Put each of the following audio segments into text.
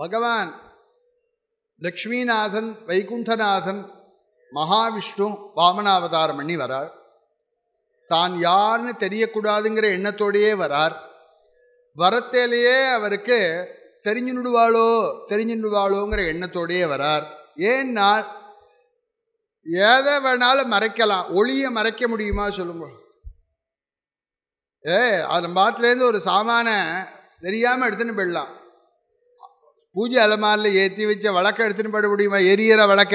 பகவான் லக்ஷ்மிநாதன் வைகுண்டநாதன் மகாவிஷ்ணு வாமனாவதாரம் பண்ணி வரார் தான் யாருன்னு தெரியக்கூடாதுங்கிற எண்ணத்தோடையே வரார் வரத்தேலேயே அவருக்கு தெரிஞ்சு நிடுவாளோ தெரிஞ்சு நிடுவாளோங்கிற எண்ணத்தோடையே வரார் ஏன்னால் எதை வேணாலும் மறைக்கலாம் ஒளியை மறைக்க முடியுமா சொல்லுங்க ஏ அதன் பாத்துலேருந்து ஒரு சாமான தெரியாமல் எடுத்துன்னு போயிடலாம் பூஜை அலமாரில் ஏற்றி வச்ச வழக்கை எடுத்துன்னு போட முடியுமா எரியிற விளக்க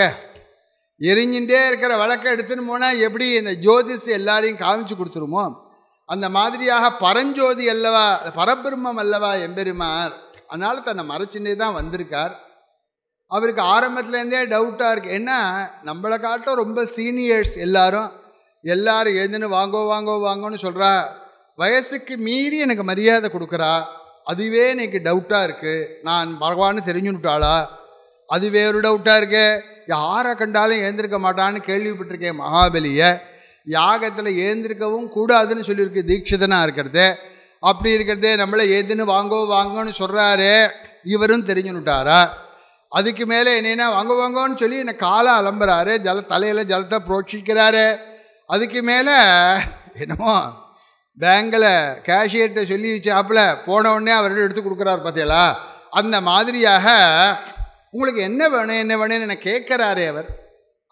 எரிஞ்சுட்டே இருக்கிற வழக்கை எடுத்துன்னு போனால் எப்படி இந்த ஜோதிஷ் எல்லாரையும் காமிச்சு கொடுத்துருமோ அந்த மாதிரியாக பரஞ்சோதி அல்லவா பரபிரம்மம் அல்லவா எம்பெருமார் அதனால் தன்னை மறைச்சுட்டே தான் வந்திருக்கார் அவருக்கு ஆரம்பத்துலேருந்தே டவுட்டாக இருக்குது ஏன்னா நம்மளை காட்டும் ரொம்ப சீனியர்ஸ் எல்லாரும் எல்லாரும் எழுந்துன்னு வாங்கோ வாங்கோ வாங்கோன்னு சொல்கிறா வயசுக்கு மீறி எனக்கு மரியாதை கொடுக்குறா அதுவே எனக்கு டவுட்டாக இருக்குது நான் பகவான் தெரிஞ்சுட்டாளா அது ஒரு டவுட்டாக இருக்கே யாரை கண்டாலும் ஏந்திருக்க மாட்டான்னு கேள்விப்பட்டிருக்கேன் மகாபலியை யாகத்தில் ஏந்திருக்கவும் கூடாதுன்னு சொல்லியிருக்கு தீட்சிதனாக இருக்கிறது அப்படி இருக்கிறதே நம்மளை ஏதுன்னு வாங்கோ வாங்கோன்னு சொல்கிறாரு இவரும் தெரிஞ்சுன்னுட்டாரா அதுக்கு மேலே என்னென்னா வாங்க வாங்கோன்னு சொல்லி என்னை காலை அலம்புறாரு ஜல தலையில் ஜலத்தை புரோட்சிக்கிறாரு அதுக்கு மேலே என்னமோ பேங்கில் கேஷியர்கிட்ட சொல்லி வச்சாப்பில் போன உடனே அவர்கிட்ட எடுத்து கொடுக்குறாரு பார்த்தீங்களா அந்த மாதிரியாக உங்களுக்கு என்ன வேணும் என்ன வேணும்னு என்ன கேட்குறாரே அவர்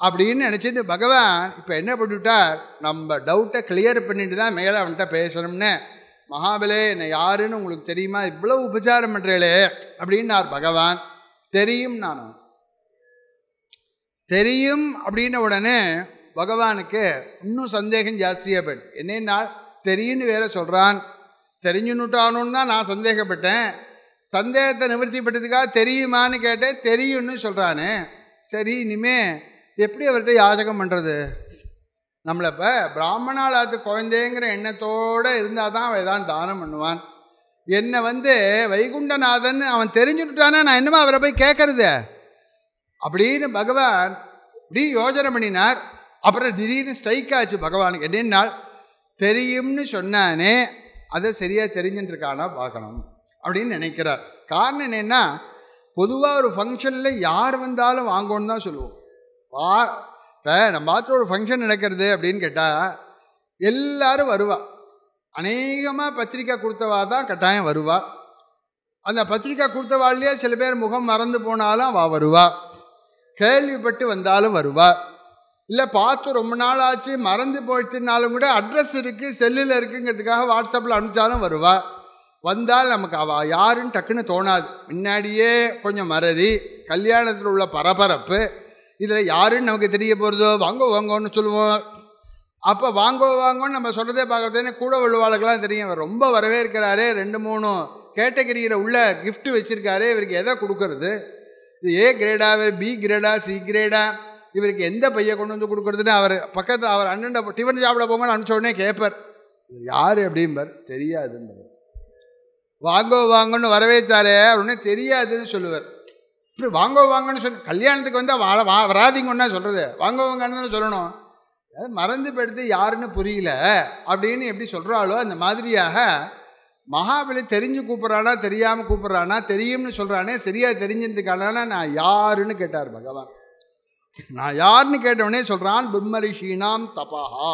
அப்படின்னு நினச்சிட்டு பகவான் இப்போ என்ன பண்ணிவிட்டார் நம்ம டவுட்டை கிளியர் பண்ணிட்டு தான் மேலே அவன்கிட்ட பேசணும்னு மகாபலே என்னை யாருன்னு உங்களுக்கு தெரியுமா இவ்வளோ உபச்சாரம் பண்ணுறேளே அப்படின்னார் பகவான் தெரியும் நானும் தெரியும் அப்படின்ன உடனே பகவானுக்கு இன்னும் சந்தேகம் ஜாஸ்தியாக போயிடுது என்னென்னா தெரியுன்னு வேற சொல்கிறான் தெரிஞ்சுன்னுட்டானுன்னு தான் நான் சந்தேகப்பட்டேன் சந்தேகத்தை நிவர்த்தி பட்டதுக்காக தெரியுமான்னு கேட்டேன் தெரியும்னு சொல்கிறானே சரி இனிமே எப்படி அவர்கிட்ட யாசகம் பண்ணுறது நம்மளை இப்போ அது குழந்தைங்கிற எண்ணத்தோடு இருந்தால் தான் அவன் தான் தானம் பண்ணுவான் என்னை வந்து வைகுண்டநாதன் அவன் தெரிஞ்சுட்டானா நான் என்னமோ அவரை போய் கேட்கறது அப்படின்னு பகவான் இப்படி யோஜனை பண்ணினார் அப்புறம் திடீர்னு ஸ்ட்ரைக் ஆச்சு பகவானுக்கு என்னென்னால் தெரியும்னு சொன்னானே அதை சரியாக தெரிஞ்சுட்டுருக்கானா இருக்கானா பார்க்கணும் அப்படின்னு நினைக்கிறார் காரணம் என்னென்னா பொதுவாக ஒரு ஃபங்க்ஷனில் யார் வந்தாலும் வாங்கணும்னு தான் சொல்லுவோம் வா இப்போ நம்ம பார்த்து ஒரு ஃபங்க்ஷன் நடக்கிறது அப்படின்னு கேட்டால் எல்லாரும் வருவாள் அநேகமாக பத்திரிக்கை கொடுத்தவா தான் கட்டாயம் வருவா அந்த பத்திரிக்கை கொடுத்தவாள்லேயே சில பேர் முகம் மறந்து போனாலும் வா வருவா கேள்விப்பட்டு வந்தாலும் வருவாள் இல்லை பார்த்து ரொம்ப நாள் ஆச்சு மறந்து போயிட்டுனாலும் கூட அட்ரஸ் இருக்குது செல்லில் இருக்குங்கிறதுக்காக வாட்ஸ்அப்பில் அனுப்பிச்சாலும் வருவாள் வந்தால் நமக்கு அவள் யாருன்னு டக்குன்னு தோணாது முன்னாடியே கொஞ்சம் மறதி கல்யாணத்தில் உள்ள பரபரப்பு இதில் யாருன்னு நமக்கு தெரிய போகிறதோ வாங்கோ வாங்கோன்னு சொல்லுவோம் அப்போ வாங்கோ வாங்கோன்னு நம்ம சொல்கிறதே பார்க்குறதுன்னு கூட உள்ளவாளுக்கெல்லாம் தெரியும் ரொம்ப வரவேற்கிறாரு ரெண்டு மூணு கேட்டகரியில் உள்ள கிஃப்ட் வச்சுருக்காரு இவருக்கு எதை கொடுக்கறது இது ஏ கிரேடா பி கிரேடா சி கிரேடா இவருக்கு எந்த பையன் கொண்டு வந்து கொடுக்குறதுன்னு அவர் பக்கத்தில் அவர் அண்ணன் டிஃபன் சாப்பிட போங்கன்னு அனுப்பிச்ச உடனே கேட்பார் யார் அப்படிம்பார் தெரியாதுன்னு வாங்கோ வாங்கன்னு வரவேச்சாரே அப்படின்னு தெரியாதுன்னு சொல்லுவார் இப்படி வாங்கோ வாங்கன்னு சொல் கல்யாணத்துக்கு வந்து வா வராதிங்கன்னா சொல்கிறது வாங்கோ வாங்கன்னு சொல்லணும் மறந்து படுத்து யாருன்னு புரியல அப்படின்னு எப்படி சொல்கிறாளோ அந்த மாதிரியாக மகாபலி தெரிஞ்சு கூப்பிட்றானா தெரியாமல் கூப்பிட்றானா தெரியும்னு சொல்கிறானே சரியாக தெரிஞ்சுட்டுருக்கானா நான் யாருன்னு கேட்டார் பகவான் நான் யாருன்னு கேட்டவனே சொல்கிறான் பிரம்மரிஷினாம் தபாஹா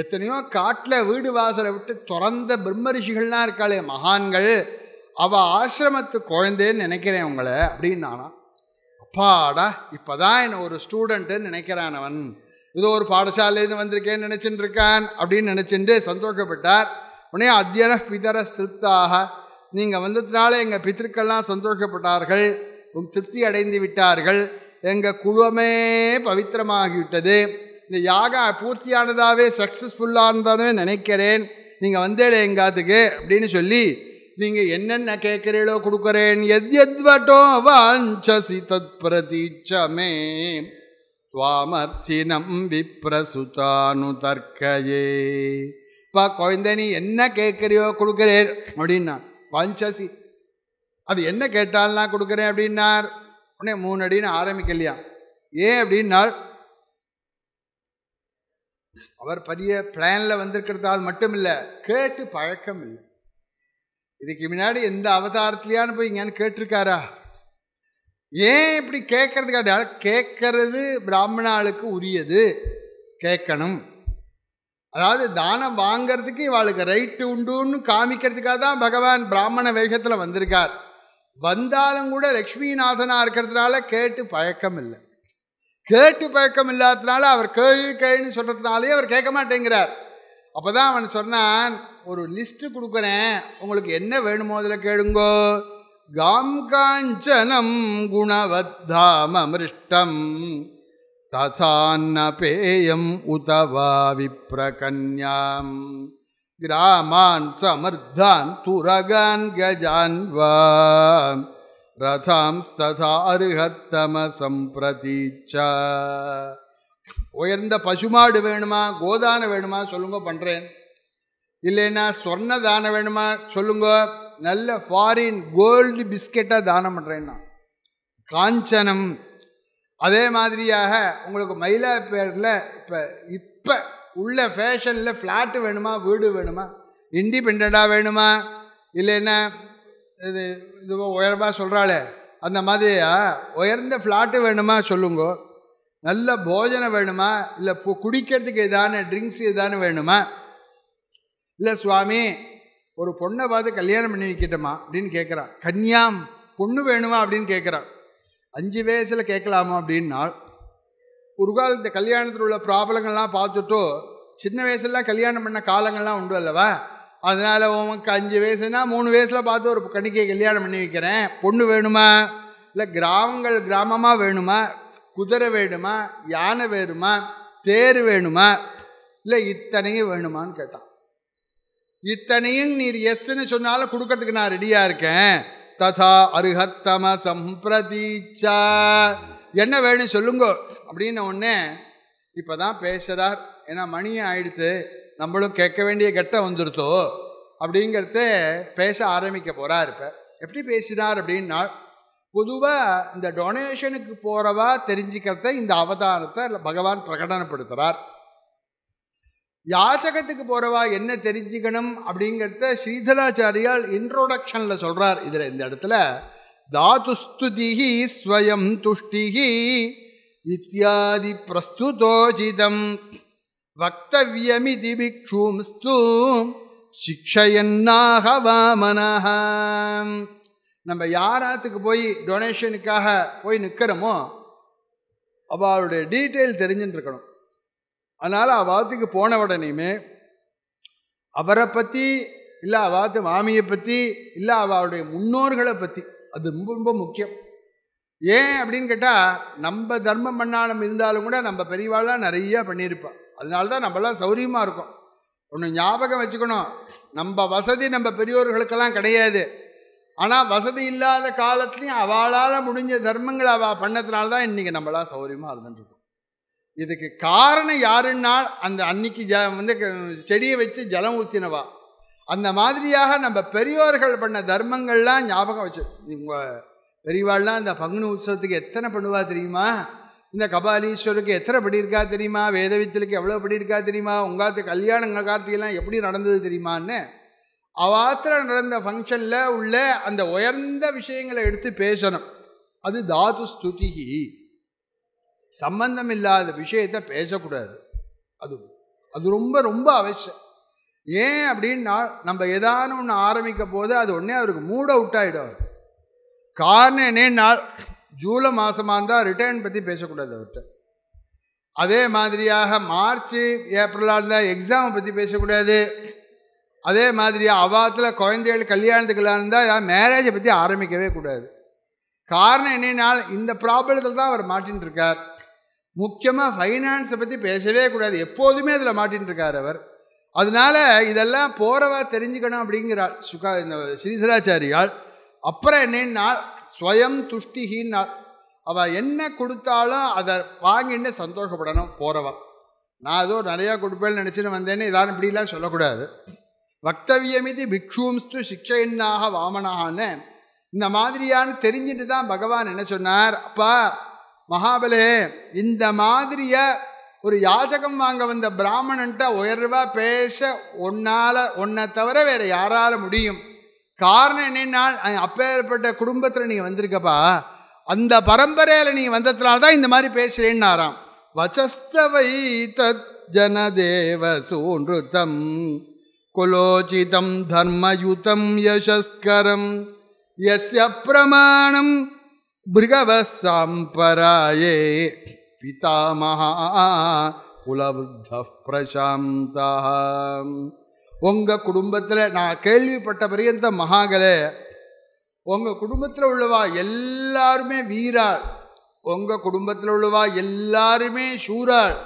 எத்தனையோ காட்டில் வீடு வாசலை விட்டு திறந்த பிரம்மரிஷிகள்லாம் இருக்காளே மகான்கள் அவள் ஆசிரமத்து குழந்தைன்னு நினைக்கிறேன் உங்களை அப்படின்னு அப்பாடா இப்போ தான் என்னை ஒரு ஸ்டூடெண்ட்டுன்னு நினைக்கிறான் அவன் ஏதோ ஒரு பாடசாலையிலேருந்து வந்திருக்கேன்னு நினச்சிட்டு இருக்கான் அப்படின்னு நினச்சிட்டு சந்தோஷப்பட்டார் உடனே அத்தியர பிதர திருப்தாக நீங்கள் வந்ததுனால எங்கள் பித்திருக்கள்லாம் சந்தோஷப்பட்டார்கள் திருப்தி அடைந்து விட்டார்கள் எங்கள் குழுவமே பவித்திரமாகிவிட்டது இந்த யாகம் பூர்த்தியானதாகவே சக்ஸஸ்ஃபுல்லானதாகவே நினைக்கிறேன் நீங்கள் வந்தேளே எங்காத்துக்கு அப்படின்னு சொல்லி நீங்கள் என்னென்ன கேட்குறீங்களோ கொடுக்குறேன் எத் எத்வட்டோ வாஞ்சசி தத் பிரதீச்சமே துவாமர்த்தினம் விப்ரசுதானு தர்க்கையே இப்போ குழந்தை நீ என்ன கேட்குறியோ கொடுக்குறேன் அப்படின்னா வாஞ்சசி அது என்ன நான் கொடுக்குறேன் அப்படின்னார் உடனே மூணு அடின்னு ஆரம்பிக்கலையா ஏன் அப்படின்னால் அவர் பெரிய பிளான்ல வந்திருக்கிறதால் மட்டும் இல்லை கேட்டு பழக்கம் இல்லை இதுக்கு முன்னாடி எந்த அவதாரத்துலையான்னு போய் இங்கேன்னு கேட்டிருக்காரா ஏன் இப்படி கேட்கறது கேட்டால் கேட்கறது பிராமணாளுக்கு உரியது கேட்கணும் அதாவது தானம் வாங்கிறதுக்கு இவாளுக்கு ரைட்டு உண்டுன்னு காமிக்கிறதுக்காக தான் பகவான் பிராமண வேகத்தில் வந்திருக்கார் வந்தாலும் கூட லக்ஷ்மிநாதனாக இருக்கிறதுனால கேட்டு பயக்கம் இல்லை கேட்டு பழக்கம் இல்லாததுனால அவர் கேள்வி கேள்வின்னு சொல்கிறதுனாலே அவர் கேட்க மாட்டேங்கிறார் அப்போ தான் அவன் சொன்னான் ஒரு லிஸ்ட்டு கொடுக்குறேன் உங்களுக்கு என்ன வேணுமோ அதில் கேளுங்கோ காம் காஞ்சனம் அமிருஷ்டம் ததான்ன பேயம் உதவா விப்ரகன்யாம் கிராமான் சமர்தான் துரகான் கஜான்வாம் वा ததா அருகத்தம சம்பிரதீச்ச உயர்ந்த பசுமாடு வேணுமா கோதானம் வேணுமா சொல்லுங்க பண்ணுறேன் இல்லைன்னா சொர்ண தானம் வேணுமா சொல்லுங்க நல்ல ஃபாரின் கோல்டு பிஸ்கெட்டாக தானம் பண்ணுறேன்னா காஞ்சனம் அதே மாதிரியாக உங்களுக்கு மயிலாப்பேரில் இப்போ இப்போ உள்ள ஃபேஷனில் ஃப்ளாட்டு வேணுமா வீடு வேணுமா இண்டிபெண்ட்டாக வேணுமா இல்லைன்னா இது இது உயர்வாக சொல்கிறாளே அந்த மாதிரியா உயர்ந்த ஃப்ளாட்டு வேணுமா சொல்லுங்கோ நல்ல போஜனம் வேணுமா இல்லை குடிக்கிறதுக்கு எதான ட்ரிங்க்ஸ் எதானு வேணுமா இல்லை சுவாமி ஒரு பொண்ணை பார்த்து கல்யாணம் பண்ணி வைக்கட்டுமா அப்படின்னு கேட்குறான் கன்யாம் பொண்ணு வேணுமா அப்படின்னு கேட்குறான் அஞ்சு வயசில் கேட்கலாமா அப்படின்னா ஒரு கால இந்த கல்யாணத்தில் உள்ள ப்ராப்ளங்கள்லாம் பார்த்துட்டோ சின்ன வயசுலாம் கல்யாணம் பண்ண காலங்கள்லாம் உண்டு அல்லவா அதனால் உனக்கு அஞ்சு வயசுனா மூணு வயசில் பார்த்து ஒரு கணிக்கையை கல்யாணம் பண்ணி வைக்கிறேன் பொண்ணு வேணுமா இல்லை கிராமங்கள் கிராமமாக வேணுமா குதிரை வேணுமா யானை வேணுமா தேர் வேணுமா இல்லை இத்தனையும் வேணுமான்னு கேட்டான் இத்தனையும் நீர் எஸ்ன்னு சொன்னாலும் கொடுக்கறதுக்கு நான் ரெடியாக இருக்கேன் ததா அருகத்தம சம்பிரதீச்சா என்ன வேணும் சொல்லுங்க அப்படின்ன உடனே இப்போ தான் பேசுகிறார் ஏன்னா மணியும் ஆயிடுத்து நம்மளும் கேட்க வேண்டிய கெட்ட வந்துருத்தோ அப்படிங்கிறத பேச ஆரம்பிக்க போகிறார் இப்போ எப்படி பேசினார் அப்படின்னா பொதுவாக இந்த டொனேஷனுக்கு போகிறவா தெரிஞ்சுக்கிறத இந்த அவதாரத்தை பகவான் பிரகடனப்படுத்துகிறார் யாச்சகத்துக்கு போகிறவா என்ன தெரிஞ்சுக்கணும் அப்படிங்கிறத ஸ்ரீதராச்சாரியால் இன்ட்ரோடக்ஷனில் சொல்கிறார் இதில் இந்த இடத்துல தாதுஸ்துதிகி ஸ்வயம் துஷ்டிகி இத்தியாதி பிரஸ்துதோஜிதம் வக்தவியமிதி பிக்ஷூம்ஸ்து சிக்ஷயன்னாக வாமனஹ நம்ம யாராத்துக்கு போய் டொனேஷனுக்காக போய் நிற்கிறோமோ அவளுடைய டீட்டெயில் தெரிஞ்சுட்டு இருக்கணும் அதனால் அவாத்துக்கு போன உடனேயுமே அவரை பற்றி இல்லை அவாத்து மாமியை பற்றி இல்லை அவளுடைய முன்னோர்களை பற்றி அது ரொம்ப ரொம்ப முக்கியம் ஏன் அப்படின்னு கேட்டால் நம்ம தர்மம் பண்ணாலும் இருந்தாலும் கூட நம்ம பெரியவாள்லாம் நிறையா பண்ணியிருப்போம் அதனால தான் நம்மளாம் சௌரியமாக இருக்கும் ஒன்று ஞாபகம் வச்சுக்கணும் நம்ம வசதி நம்ம பெரியோர்களுக்கெல்லாம் கிடையாது ஆனால் வசதி இல்லாத காலத்துலேயும் அவளால் முடிஞ்ச தர்மங்கள் அவள் பண்ணதுனால தான் இன்றைக்கி நம்மளாம் சௌரியமாக இருந்துட்டுருக்கோம் இதுக்கு காரணம் யாருன்னால் அந்த அன்னைக்கு ஜ வந்து செடியை வச்சு ஜலம் ஊற்றினவா அந்த மாதிரியாக நம்ம பெரியோர்கள் பண்ண தர்மங்கள்லாம் ஞாபகம் வச்சு உங்கள் பெரியவாள்லாம் அந்த பங்குனி உற்சவத்துக்கு எத்தனை பண்ணுவா தெரியுமா இந்த கபாலீஸ்வருக்கு எத்தனை படி இருக்கா தெரியுமா வேதவித்தலுக்கு எவ்வளோ படி இருக்கா தெரியுமா உங்காத்து கல்யாணங்கள் கார்த்திகெல்லாம் எப்படி நடந்தது தெரியுமான்னு அவாத்திர நடந்த ஃபங்க்ஷனில் உள்ள அந்த உயர்ந்த விஷயங்களை எடுத்து பேசணும் அது தாது ஸ்துதிகி சம்பந்தம் இல்லாத விஷயத்தை பேசக்கூடாது அது அது ரொம்ப ரொம்ப அவசியம் ஏன் அப்படின்னா நம்ம ஏதானு ஒன்று ஆரம்பிக்க போது அது உடனே அவருக்கு மூட் அவுட் ஆகிடும் காரணம் என்னன்னா ஜூலை மாதமாக இருந்தால் ரிட்டர்ன் பற்றி பேசக்கூடாது அவர்கிட்ட அதே மாதிரியாக மார்ச் ஏப்ரலாக இருந்தால் எக்ஸாமை பற்றி பேசக்கூடாது அதே மாதிரி அவாத்தில் குழந்தைகள் கல்யாணத்துக்கெல்லாம் இருந்தால் மேரேஜை பற்றி ஆரம்பிக்கவே கூடாது காரணம் என்னென்னால் இந்த ப்ராப்ளத்தில் தான் அவர் மாட்டின்னு இருக்கார் முக்கியமாக ஃபைனான்ஸை பற்றி பேசவே கூடாது எப்போதுமே அதில் மாட்டின்னு இருக்கார் அவர் அதனால் இதெல்லாம் போகிறவா தெரிஞ்சுக்கணும் அப்படிங்கிறார் சுகா இந்த ஸ்ரீதராச்சாரியால் அப்புறம் என்னன்னா ஸ்வயம் துஷ்டிகின்னா அவள் என்ன கொடுத்தாலும் அதை வாங்கின்னு சந்தோஷப்படணும் போகிறவா நான் ஏதோ நிறையா கொடுப்பேன்னு நினச்சின்னு வந்தேன்னு இதான இப்படிலாம் சொல்லக்கூடாது வக்தவியமிதி பிக்ஷூம்ஸ்து சிக்ஷையின்னாக வாமனாகனு இந்த மாதிரியான்னு தெரிஞ்சுட்டு தான் பகவான் என்ன சொன்னார் அப்பா மகாபலே இந்த மாதிரிய ஒரு யாச்சகம் வாங்க வந்த பிராமணன்ட்ட உயர்வாக பேச ஒன்னால் ஒன்றை தவிர வேறு யாரால் முடியும் காரணம் என்னென்னா அப்பேற்பட்ட குடும்பத்தில் நீங்கள் வந்திருக்கப்பா அந்த பரம்பரையில் நீங்கள் வந்ததுனால தான் இந்த மாதிரி பேசுகிறேன்னாராம் வச்சஸ்தவை தத் ஜனதேவ சூன்ருத்தம் குலோச்சிதம் தர்மயுதம் யசஸ்கரம் எஸ்ய பிரமாணம் பிருகவ சம்பராயே பிதாமகா குலவத்த பிரசாந்தா உங்கள் குடும்பத்தில் நான் கேள்விப்பட்ட பரியந்த மகாகலே உங்கள் குடும்பத்தில் உள்ளவா எல்லாருமே வீராள் உங்கள் குடும்பத்தில் உள்ளவா எல்லாருமே சூராள்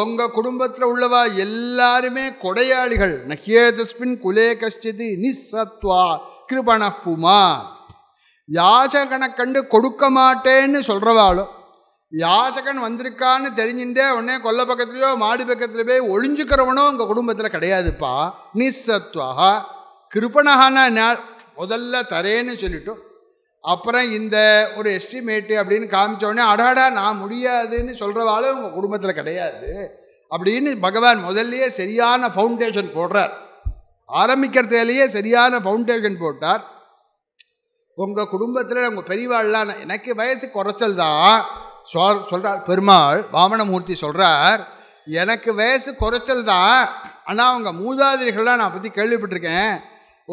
உங்கள் குடும்பத்தில் உள்ளவா எல்லாருமே கொடையாளிகள் நஹியேதஸ்மின் குலே கஷ்டி நிசத்வா கிருபண புமா யாச கண்டு கொடுக்க மாட்டேன்னு சொல்கிறவாளோ யாசகன் வந்திருக்கான்னு தெரிஞ்சுட்டே உடனே கொல்ல பக்கத்துலேயோ மாடி பக்கத்துல போய் ஒழிஞ்சுக்கிறவனோ உங்கள் குடும்பத்தில் கிடையாதுப்பா நிசத்வா கிருப்பணகான முதல்ல தரேன்னு சொல்லிட்டோம் அப்புறம் இந்த ஒரு எஸ்டிமேட்டு அப்படின்னு காமிச்சோடனே அடாடா நான் முடியாதுன்னு சொல்கிறவாலும் உங்கள் குடும்பத்தில் கிடையாது அப்படின்னு பகவான் முதல்லையே சரியான ஃபவுண்டேஷன் போடுறார் ஆரம்பிக்கிறதுலேயே சரியான ஃபவுண்டேஷன் போட்டார் உங்கள் குடும்பத்தில் உங்கள் பெரியவாள்லாம் எனக்கு வயசு குறைச்சல் தான் சொல் சொல்கிறார் பெருமாள் வாமனமூர்த்தி சொல்கிறார் எனக்கு வயசு குறைச்சல் தான் ஆனால் அவங்க மூதாதிரிகள்லாம் நான் பற்றி கேள்விப்பட்டிருக்கேன்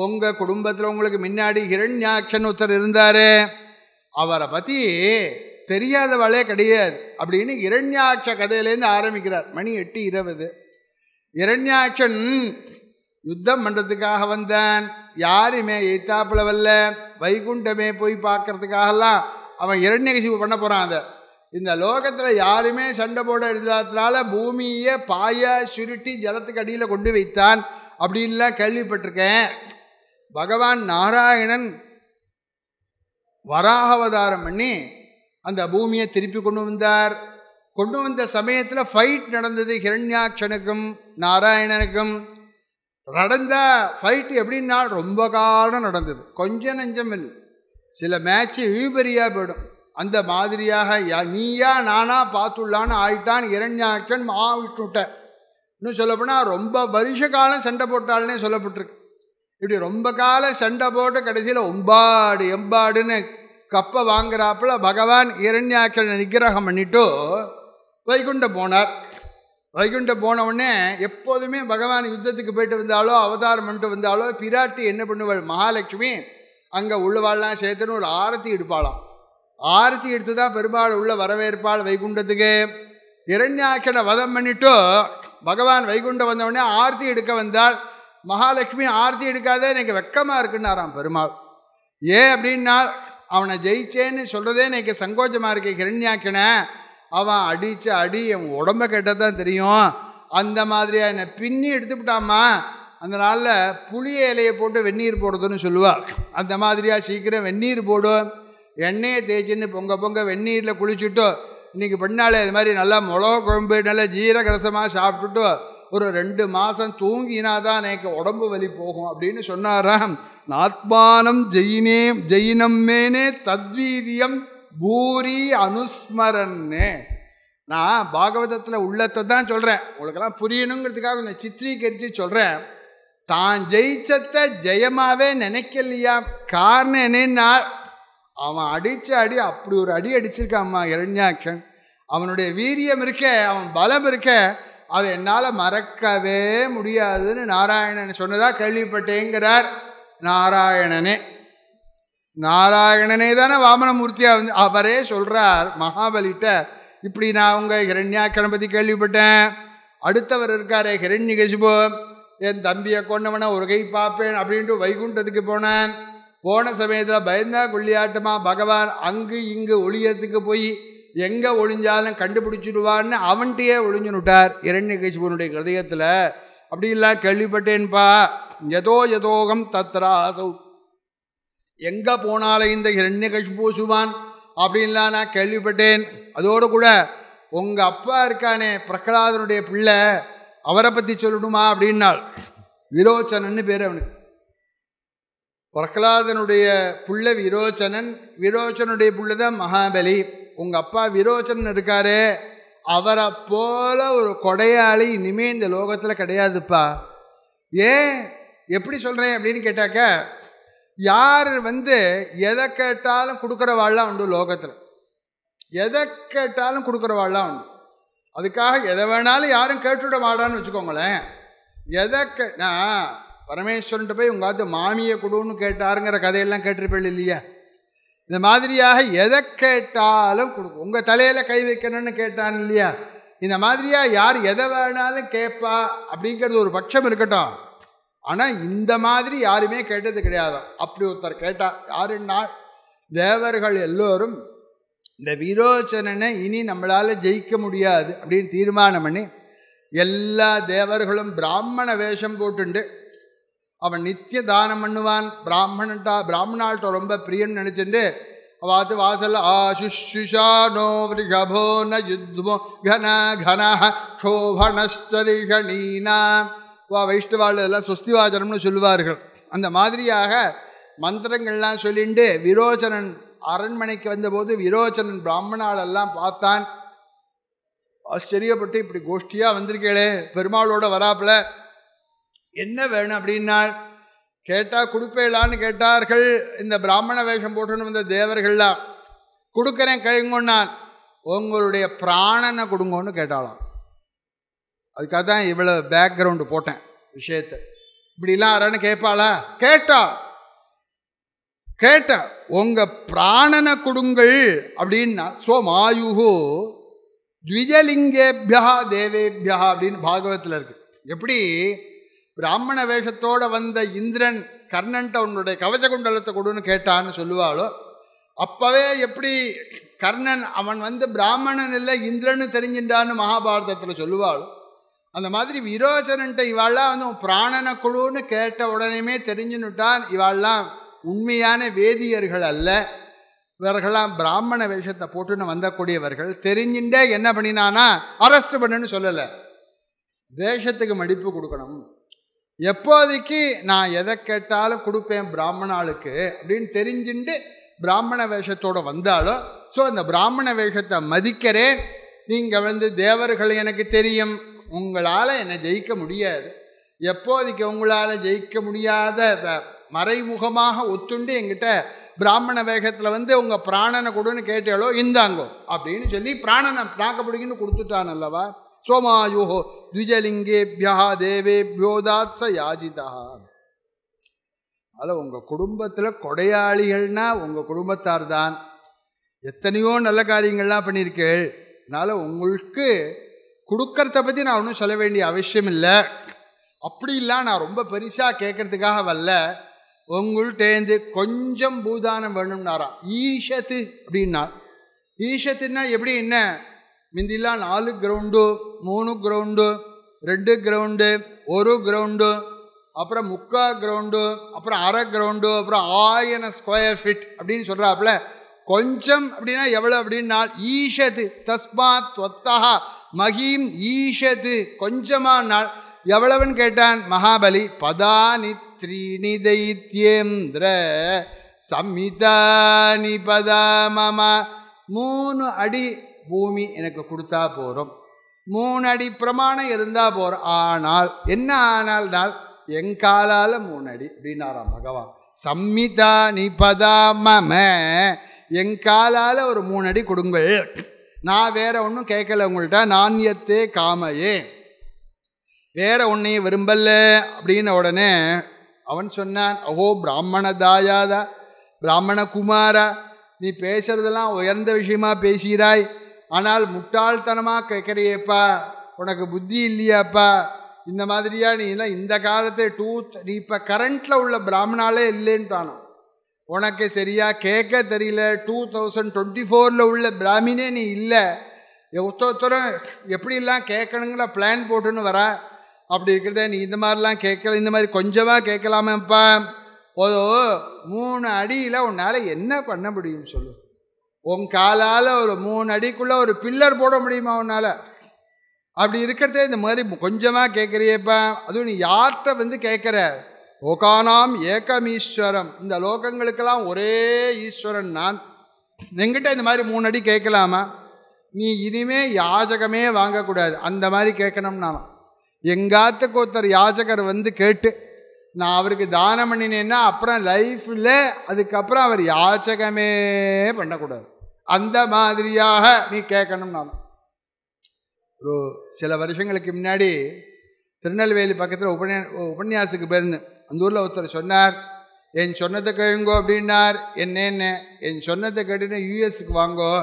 உங்கள் குடும்பத்தில் உங்களுக்கு முன்னாடி ஹிரண்யாட்சன் ஒருத்தர் இருந்தார் அவரை பற்றி தெரியாதவளே கிடையாது அப்படின்னு இரண்யாட்ச கதையிலேருந்து ஆரம்பிக்கிறார் மணி எட்டு இருபது இரண்யாட்சன் யுத்தம் பண்ணுறதுக்காக வந்தான் யாருமே எய்த்தாப்புல வரல வைகுண்டமே போய் பார்க்கறதுக்காகலாம் அவன் இரண்யகசிவு பண்ண போகிறான் அதை இந்த லோகத்தில் யாருமே சண்டை போட எழுதாததுனால பூமியை பாய சுருட்டி ஜலத்துக்கு அடியில் கொண்டு வைத்தான் அப்படின்லாம் கேள்விப்பட்டிருக்கேன் பகவான் நாராயணன் வராகவதாரம் பண்ணி அந்த பூமியை திருப்பி கொண்டு வந்தார் கொண்டு வந்த சமயத்தில் ஃபைட் நடந்தது ஹிரண்யாட்சனுக்கும் நாராயணனுக்கும் நடந்த ஃபைட் எப்படின்னா ரொம்ப காலம் நடந்தது கொஞ்சம் நெஞ்சம் இல்லை சில மேட்ச்சு விபரியாக போயிடும் அந்த மாதிரியாக நீயா நானா பார்த்துள்ளான்னு ஆயிட்டான் இரண்யாக்கன் விட்டுவிட்ட இன்னும் சொல்லப்போனால் ரொம்ப வருஷ காலம் சண்டை போட்டாள்னே சொல்லப்பட்டிருக்கு இப்படி ரொம்ப காலம் சண்டை போட்டு கடைசியில் ஒம்பாடு எம்பாடுன்னு கப்பை வாங்குறாப்புல பகவான் இரண்யாக்கன் நிகிரகம் பண்ணிட்டு வைகுண்டம் போனார் வைகுண்டம் போனவுடனே எப்போதுமே பகவான் யுத்தத்துக்கு போயிட்டு வந்தாலோ அவதாரம் பண்ணிட்டு வந்தாலோ பிராட்டி என்ன பண்ணுவாள் மகாலட்சுமி அங்கே உள்ளவாள்லாம் சேர்த்துன்னு ஒரு ஆரத்தி எடுப்பாளாம் ஆரத்தி எடுத்து தான் பெருமாள் உள்ள வரவேற்பாள் வைகுண்டத்துக்கு இரண்யாக்கனை வதம் பண்ணிட்டு பகவான் வைகுண்டம் வந்தவுடனே ஆர்த்தி எடுக்க வந்தாள் மகாலட்சுமி ஆர்த்தி எடுக்காதே எனக்கு வெக்கமாக இருக்குன்னாராம் பெருமாள் ஏன் அப்படின்னா அவனை ஜெயிச்சேன்னு சொல்கிறதே எனக்கு சங்கோச்சமாக இருக்கு கிரண்யாக்கினை அவன் அடித்த அடி என் உடம்ப கேட்டால் தான் தெரியும் அந்த மாதிரியாக என்னை பின்னி எடுத்துவிட்டாமா அந்த நாளில் புளிய இலையை போட்டு வெந்நீர் போடுறதுன்னு சொல்லுவாள் அந்த மாதிரியாக சீக்கிரம் வெந்நீர் போடும் எண்ணெயை தேய்ச்சின்னு பொங்க பொங்க வெந்நீரில் குளிச்சுட்டு இன்றைக்கி பெண்ணாலே இது மாதிரி நல்லா மிளகு குழம்பு நல்லா ஜீரக ரசமாக சாப்பிட்டுட்டு ஒரு ரெண்டு மாதம் தூங்கினா தான் எனக்கு உடம்பு வலி போகும் அப்படின்னு சொன்னாராம் நாத்மானம் ஜெயினே ஜெயினம் மேனே தத்வீரியம் பூரி அனுஸ்மரன்னே நான் பாகவதத்தில் உள்ளத்தை தான் சொல்கிறேன் உங்களுக்கெல்லாம் புரியணுங்கிறதுக்காக நான் சித்திரீகரித்து சொல்கிறேன் தான் ஜெயிச்சத்தை ஜெயமாகவே நினைக்கலையா காரணம் என்னென்னா அவன் அடித்த அடி அப்படி ஒரு அடி அம்மா இரண்யாக்கன் அவனுடைய வீரியம் இருக்க அவன் பலம் இருக்க அதை என்னால் மறக்கவே முடியாதுன்னு நாராயணன் சொன்னதாக கேள்விப்பட்டேங்கிறார் நாராயணனே நாராயணனே தானே வாமனமூர்த்தியாக வந்து அவரே சொல்கிறார் மகாபலிட்ட இப்படி நான் உங்கள் ஹிரண்யாக்கனை பற்றி கேள்விப்பட்டேன் அடுத்தவர் இருக்காரே ஹிரண்யகசிபு என் தம்பியை கொண்டவனை ஒரு கை பார்ப்பேன் அப்படின்ட்டு வைகுண்டத்துக்கு போனேன் போன சமயத்தில் பயந்தா கொள்ளியாட்டமாக பகவான் அங்கு இங்கு ஒளியத்துக்கு போய் எங்கே ஒளிஞ்சாலும் கண்டுபிடிச்சிடுவான்னு அவன்கிட்டயே ஒளிஞ்சுனுட்டார் இரண்யகேசிவனுடைய ஹிருதயத்தில் அப்படி இல்லை கேள்விப்பட்டேன்ப்பா எதோ எதோகம் தத்ராசௌ எங்கே போனாலும் இந்த இரண்யகேஷ் பூசுவான் அப்படின்லாம் நான் கேள்விப்பட்டேன் அதோடு கூட உங்கள் அப்பா இருக்கானே பிரகலாதனுடைய பிள்ளை அவரை பற்றி சொல்லணுமா அப்படின்னாள் விரோச்சனன்னு பேர் அவனுக்கு பிரகலாதனுடைய புள்ள விரோச்சனன் விரோச்சனுடைய புள்ள தான் மகாபலி உங்கள் அப்பா விரோச்சனன் இருக்காரு அவரை போல ஒரு கொடையாளி இனிமே இந்த லோகத்தில் கிடையாதுப்பா ஏன் எப்படி சொல்கிறேன் அப்படின்னு கேட்டாக்க யார் வந்து எதை கேட்டாலும் கொடுக்குற வாழ்லாம் உண்டு லோகத்தில் எதை கேட்டாலும் கொடுக்குற வாழ்லாம் உண்டு அதுக்காக எதை வேணாலும் யாரும் கேட்டுவிட மாடான்னு வச்சுக்கோங்களேன் எதை கே நான் பரமேஸ்வரன்ட்டு போய் உங்காத்து மாமியை கொடுன்னு கேட்டாருங்கிற கதையெல்லாம் கேட்டிருப்பேள் இல்லையா இந்த மாதிரியாக எதை கேட்டாலும் கொடுக்கும் உங்கள் தலையில் கை வைக்கணும்னு கேட்டான் இல்லையா இந்த மாதிரியாக யார் எதை வேணாலும் கேட்பா அப்படிங்கிறது ஒரு பட்சம் இருக்கட்டும் ஆனால் இந்த மாதிரி யாருமே கேட்டது கிடையாது அப்படி ஒருத்தர் கேட்டால் யாருன்னா தேவர்கள் எல்லோரும் இந்த விரோச்சனனை இனி நம்மளால் ஜெயிக்க முடியாது அப்படின்னு தீர்மானம் பண்ணி எல்லா தேவர்களும் பிராமண வேஷம் போட்டுண்டு அவன் நித்திய தானம் பண்ணுவான் பிராமணன்டா பிராமணாள்கிட்ட ரொம்ப பிரியன்னு நினச்சிட்டு அவாத்து வாசல் ஆசுஷானோ விரிகபோ ந யுத்மோ கன கன ஷோபணஸ்தரிகணீனா வா வைஷ்ணவாள் இதெல்லாம் சொல்லுவார்கள் அந்த மாதிரியாக மந்திரங்கள்லாம் சொல்லிண்டு விரோச்சனன் அரண்மனைக்கு வந்தபோது விரோச்சனன் பிராமணாலெல்லாம் பார்த்தான் ஆச்சரியப்பட்டு இப்படி கோஷ்டியாக வந்திருக்கேளே பெருமாளோட வராப்பில் என்ன வேணும் அப்படின்னா கேட்டால் கொடுப்பேலான்னு கேட்டார்கள் இந்த பிராமண வேஷம் போட்டுன்னு வந்த தேவர்கள்லாம் கொடுக்குறேன் கைங்கொன்னான் உங்களுடைய பிராணனை கொடுங்கன்னு கேட்டாலாம் அதுக்காக தான் இவ்வளோ பேக்ரவுண்டு போட்டேன் விஷயத்தை இப்படிலாம் யாரான்னு கேட்பாளா கேட்டா கேட்ட உங்கள் பிராணனை கொடுங்கள் அப்படின்னா சோமாயுகு த்விஜலிங்கேபியா தேவேபியா அப்படின்னு பாகவத்தில் இருக்குது எப்படி பிராமண வேஷத்தோடு வந்த இந்திரன் கர்ணன்ட்ட உன்னுடைய கவச குண்டலத்தை கொடுன்னு கேட்டான்னு சொல்லுவாளோ அப்போவே எப்படி கர்ணன் அவன் வந்து பிராமணன் இல்லை இந்திரன்னு தெரிஞ்சின்றான்னு மகாபாரதத்தில் சொல்லுவாளோ அந்த மாதிரி விரோசனன்ட்ட இவாள்லாம் வந்து பிராணனை குழுன்னு கேட்ட உடனேமே தெரிஞ்சுன்னுட்டான் இவாள்லாம் உண்மையான வேதியர்கள் அல்ல இவர்களாம் பிராமண வேஷத்தை போட்டுன்னு வந்தக்கூடியவர்கள் தெரிஞ்சுட்டே என்ன பண்ணினானா அரெஸ்ட் பண்ணுன்னு சொல்லலை வேஷத்துக்கு மடிப்பு கொடுக்கணும் எப்போதைக்கு நான் எதை கேட்டாலும் கொடுப்பேன் பிராமணாளுக்கு அப்படின்னு தெரிஞ்சுட்டு பிராமண வேஷத்தோடு வந்தாலும் ஸோ அந்த பிராமண வேஷத்தை மதிக்கிறேன் நீங்கள் வந்து தேவர்கள் எனக்கு தெரியும் உங்களால் என்னை ஜெயிக்க முடியாது எப்போதைக்கு உங்களால் ஜெயிக்க முடியாத மறைமுகமாக ஒத்துண்டு எங்கிட்ட பிராமண வேகத்தில் வந்து உங்கள் பிராணனை கொடுன்னு கேட்டாலோ இந்தாங்கோ அப்படின்னு சொல்லி பிராணனை தாக்க பிடிக்குன்னு கொடுத்துட்டான் அல்லவா स्वमायु द्विजलिंगेभ्या தேவேபியோ யாஜிதா அதில் உங்கள் குடும்பத்தில் கொடையாளிகள்னா உங்கள் குடும்பத்தார் தான் எத்தனையோ நல்ல காரியங்கள்லாம் பண்ணியிருக்கீள் அதனால் உங்களுக்கு கொடுக்கறத பற்றி நான் ஒன்றும் சொல்ல வேண்டிய அவசியம் இல்லை அப்படிலாம் நான் ரொம்ப பெருசாக கேட்கறதுக்காக வரல உங்கள்கிட்டேந்து கொஞ்சம் பூதானம் வேணும்னாரா ஈஷத்து அப்படின்னா ஈஷத்துன்னா எப்படி என்ன முந்திலாம் நாலு கிரவுண்டு மூணு கிரவுண்டு ரெண்டு கிரவுண்டு ஒரு கிரவுண்டு அப்புறம் முக்கா கிரவுண்டு அப்புறம் அரை கிரவுண்டு அப்புறம் ஆயிரம் ஸ்கொயர் ஃபிட் அப்படின்னு சொல்கிறாப்புல கொஞ்சம் அப்படின்னா எவ்வளோ அப்படின்னா ஈஷது தஸ்மாத் தொத்தகா மகிம் ஈஷது கொஞ்சமாக நாள் எவ்வளவுன்னு கேட்டான் மகாபலி பதானி த்ரீணி தைத்தியேந்திர சம்மிதானி பதா மம மூணு அடி பூமி எனக்கு கொடுத்தா போகிறோம் மூணு அடி பிரமாணம் இருந்தால் போகிறோம் ஆனால் என்ன ஆனால்னால் காலால் மூணு அடி அப்படின்னாராம் பகவான் சம்மிதா நிபதா மம காலால் ஒரு மூணு அடி கொடுங்கள் நான் வேற ஒன்றும் கேட்கல உங்கள்கிட்ட நாண்யத்தே காமையே வேற ஒன்றையும் விரும்பல அப்படின்ன உடனே அவன் சொன்னான் அஹோ பிராமண தாயாதா பிராமண குமாரா நீ பேசுறதெல்லாம் உயர்ந்த விஷயமா பேசுகிறாய் ஆனால் முட்டாள்தனமாக கேட்குறியப்பா உனக்கு புத்தி இல்லையாப்பா இந்த மாதிரியா நீ எல்லாம் இந்த காலத்து டூ நீ இப்போ கரண்ட்டில் உள்ள பிராமணாலே இல்லைன்ட்டானோ உனக்கு சரியாக கேட்க தெரியல டூ தௌசண்ட் டுவெண்ட்டி ஃபோரில் உள்ள பிராமினே நீ இல்லை ஒருத்தொருத்தரும் எப்படிலாம் கேட்கணுங்கிற பிளான் போட்டுன்னு வர அப்படி இருக்கிறத நீ இந்த மாதிரிலாம் கேட்கல இந்த மாதிரி கொஞ்சமாக கேட்கலாமேப்பா ஓ மூணு அடியில் உன்னால் என்ன பண்ண முடியும்னு சொல்லு உன் காலால் ஒரு மூணு அடிக்குள்ளே ஒரு பில்லர் போட முடியுமா உன்னால் அப்படி இருக்கிறதே இந்த மாதிரி கொஞ்சமாக கேட்குறியப்பா அதுவும் நீ யார்கிட்ட வந்து கேட்குற ஓகானாம் ஏகமீஸ்வரம் ஈஸ்வரம் இந்த லோகங்களுக்கெல்லாம் ஒரே ஈஸ்வரன் நான் எங்கிட்ட இந்த மாதிரி மூணு அடி கேட்கலாமா நீ இனிமே யாஜகமே வாங்கக்கூடாது அந்த மாதிரி கேட்கணும் நான் எங்காத்துக்கு ஒருத்தர் யாஜகர் வந்து கேட்டு நான் அவருக்கு தானம் பண்ணினேன்னா அப்புறம் லைஃப்பில் அதுக்கப்புறம் அவர் யாச்சகமே பண்ணக்கூடாது அந்த மாதிரியாக நீ கேட்கணும் நான் ஒரு சில வருஷங்களுக்கு முன்னாடி திருநெல்வேலி பக்கத்தில் உபன்யா உபன்யாசத்துக்கு போயிருந்தேன் அந்த ஊரில் ஒருத்தர் சொன்னார் என் சொன்னத்தை கேளுங்கோ அப்படின்னார் என்னென்ன என் சொன்னத்தை கேட்டுன்னு யூஎஸ்க்கு வாங்கோ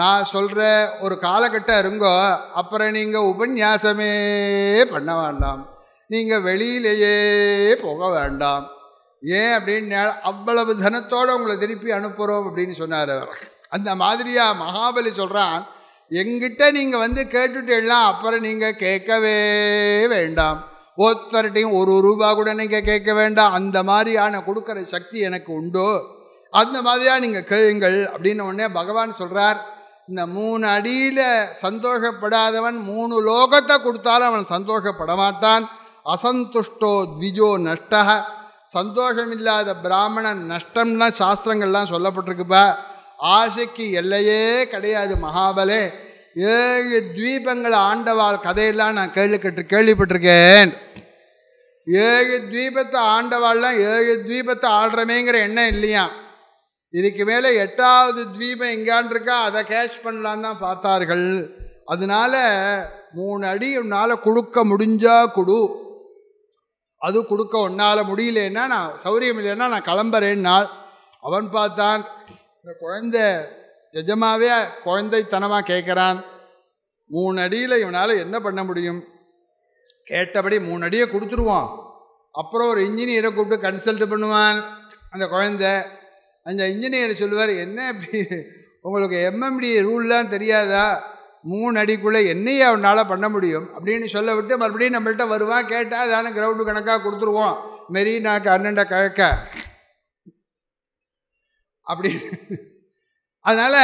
நான் சொல்கிற ஒரு காலகட்டம் இருங்கோ அப்புறம் நீங்கள் உபன்யாசமே பண்ண வேண்டாம் நீங்கள் வெளியிலேயே போக வேண்டாம் ஏன் அப்படின்னு அவ்வளவு தனத்தோடு உங்களை திருப்பி அனுப்புகிறோம் அப்படின்னு சொன்னார் அவர் அந்த மாதிரியாக மகாபலி சொல்கிறான் எங்கிட்ட நீங்கள் வந்து கேட்டுட்டீங்களா அப்புறம் நீங்கள் கேட்கவே வேண்டாம் ஒருத்தர்கிட்டையும் ஒரு ரூபா கூட நீங்கள் கேட்க வேண்டாம் அந்த மாதிரியான கொடுக்குற சக்தி எனக்கு உண்டு அந்த மாதிரியாக நீங்கள் கேளுங்கள் அப்படின்னு உடனே பகவான் சொல்கிறார் இந்த மூணு அடியில் சந்தோஷப்படாதவன் மூணு லோகத்தை கொடுத்தாலும் அவன் சந்தோஷப்பட மாட்டான் அசந்துஷ்டோ த்விஜோ நஷ்டக சந்தோஷமில்லாத பிராமணன் நஷ்டம்னா சாஸ்திரங்கள்லாம் சொல்லப்பட்டிருக்குப்பா ஆசைக்கு எல்லையே கிடையாது மகாபலே ஏழு தீபங்களை ஆண்டவாள் கதையெல்லாம் நான் கேள்வி கேள்விப்பட்டிருக்கேன் ஏழு தீபத்தை ஆண்டவாள்லாம் ஏழு தீபத்தை ஆடுறமேங்கிற எண்ணம் இல்லையா இதுக்கு மேலே எட்டாவது தீபம் எங்கான் இருக்கா அதை கேஷ் பண்ணலான்னு தான் பார்த்தார்கள் அதனால மூணு அடி உன்னால் கொடுக்க முடிஞ்சா கொடு அது கொடுக்க உன்னால் முடியலன்னா நான் சௌரியம் இல்லைன்னா நான் கிளம்புறேன்னா அவன் பார்த்தான் இந்த குழந்த நிஜமாவே குழந்தைத்தனமாக கேட்குறான் மூணு அடியில் இவனால் என்ன பண்ண முடியும் கேட்டபடி மூணு அடியை கொடுத்துருவான் அப்புறம் ஒரு இன்ஜினியரை கூப்பிட்டு கன்சல்ட் பண்ணுவான் அந்த குழந்த அந்த இன்ஜினியர் சொல்லுவார் என்ன இப்படி உங்களுக்கு எம்எம்டி ரூல்லாம் தெரியாதா மூணு அடிக்குள்ளே என்னையே அவனால் பண்ண முடியும் அப்படின்னு சொல்ல விட்டு மறுபடியும் நம்மள்கிட்ட வருவான் கேட்டால் அதான கிரவுண்டு கணக்காக கொடுத்துருவோம் மெரினாக்கு அண்ணன்ட கழக்க அப்படி அதனால்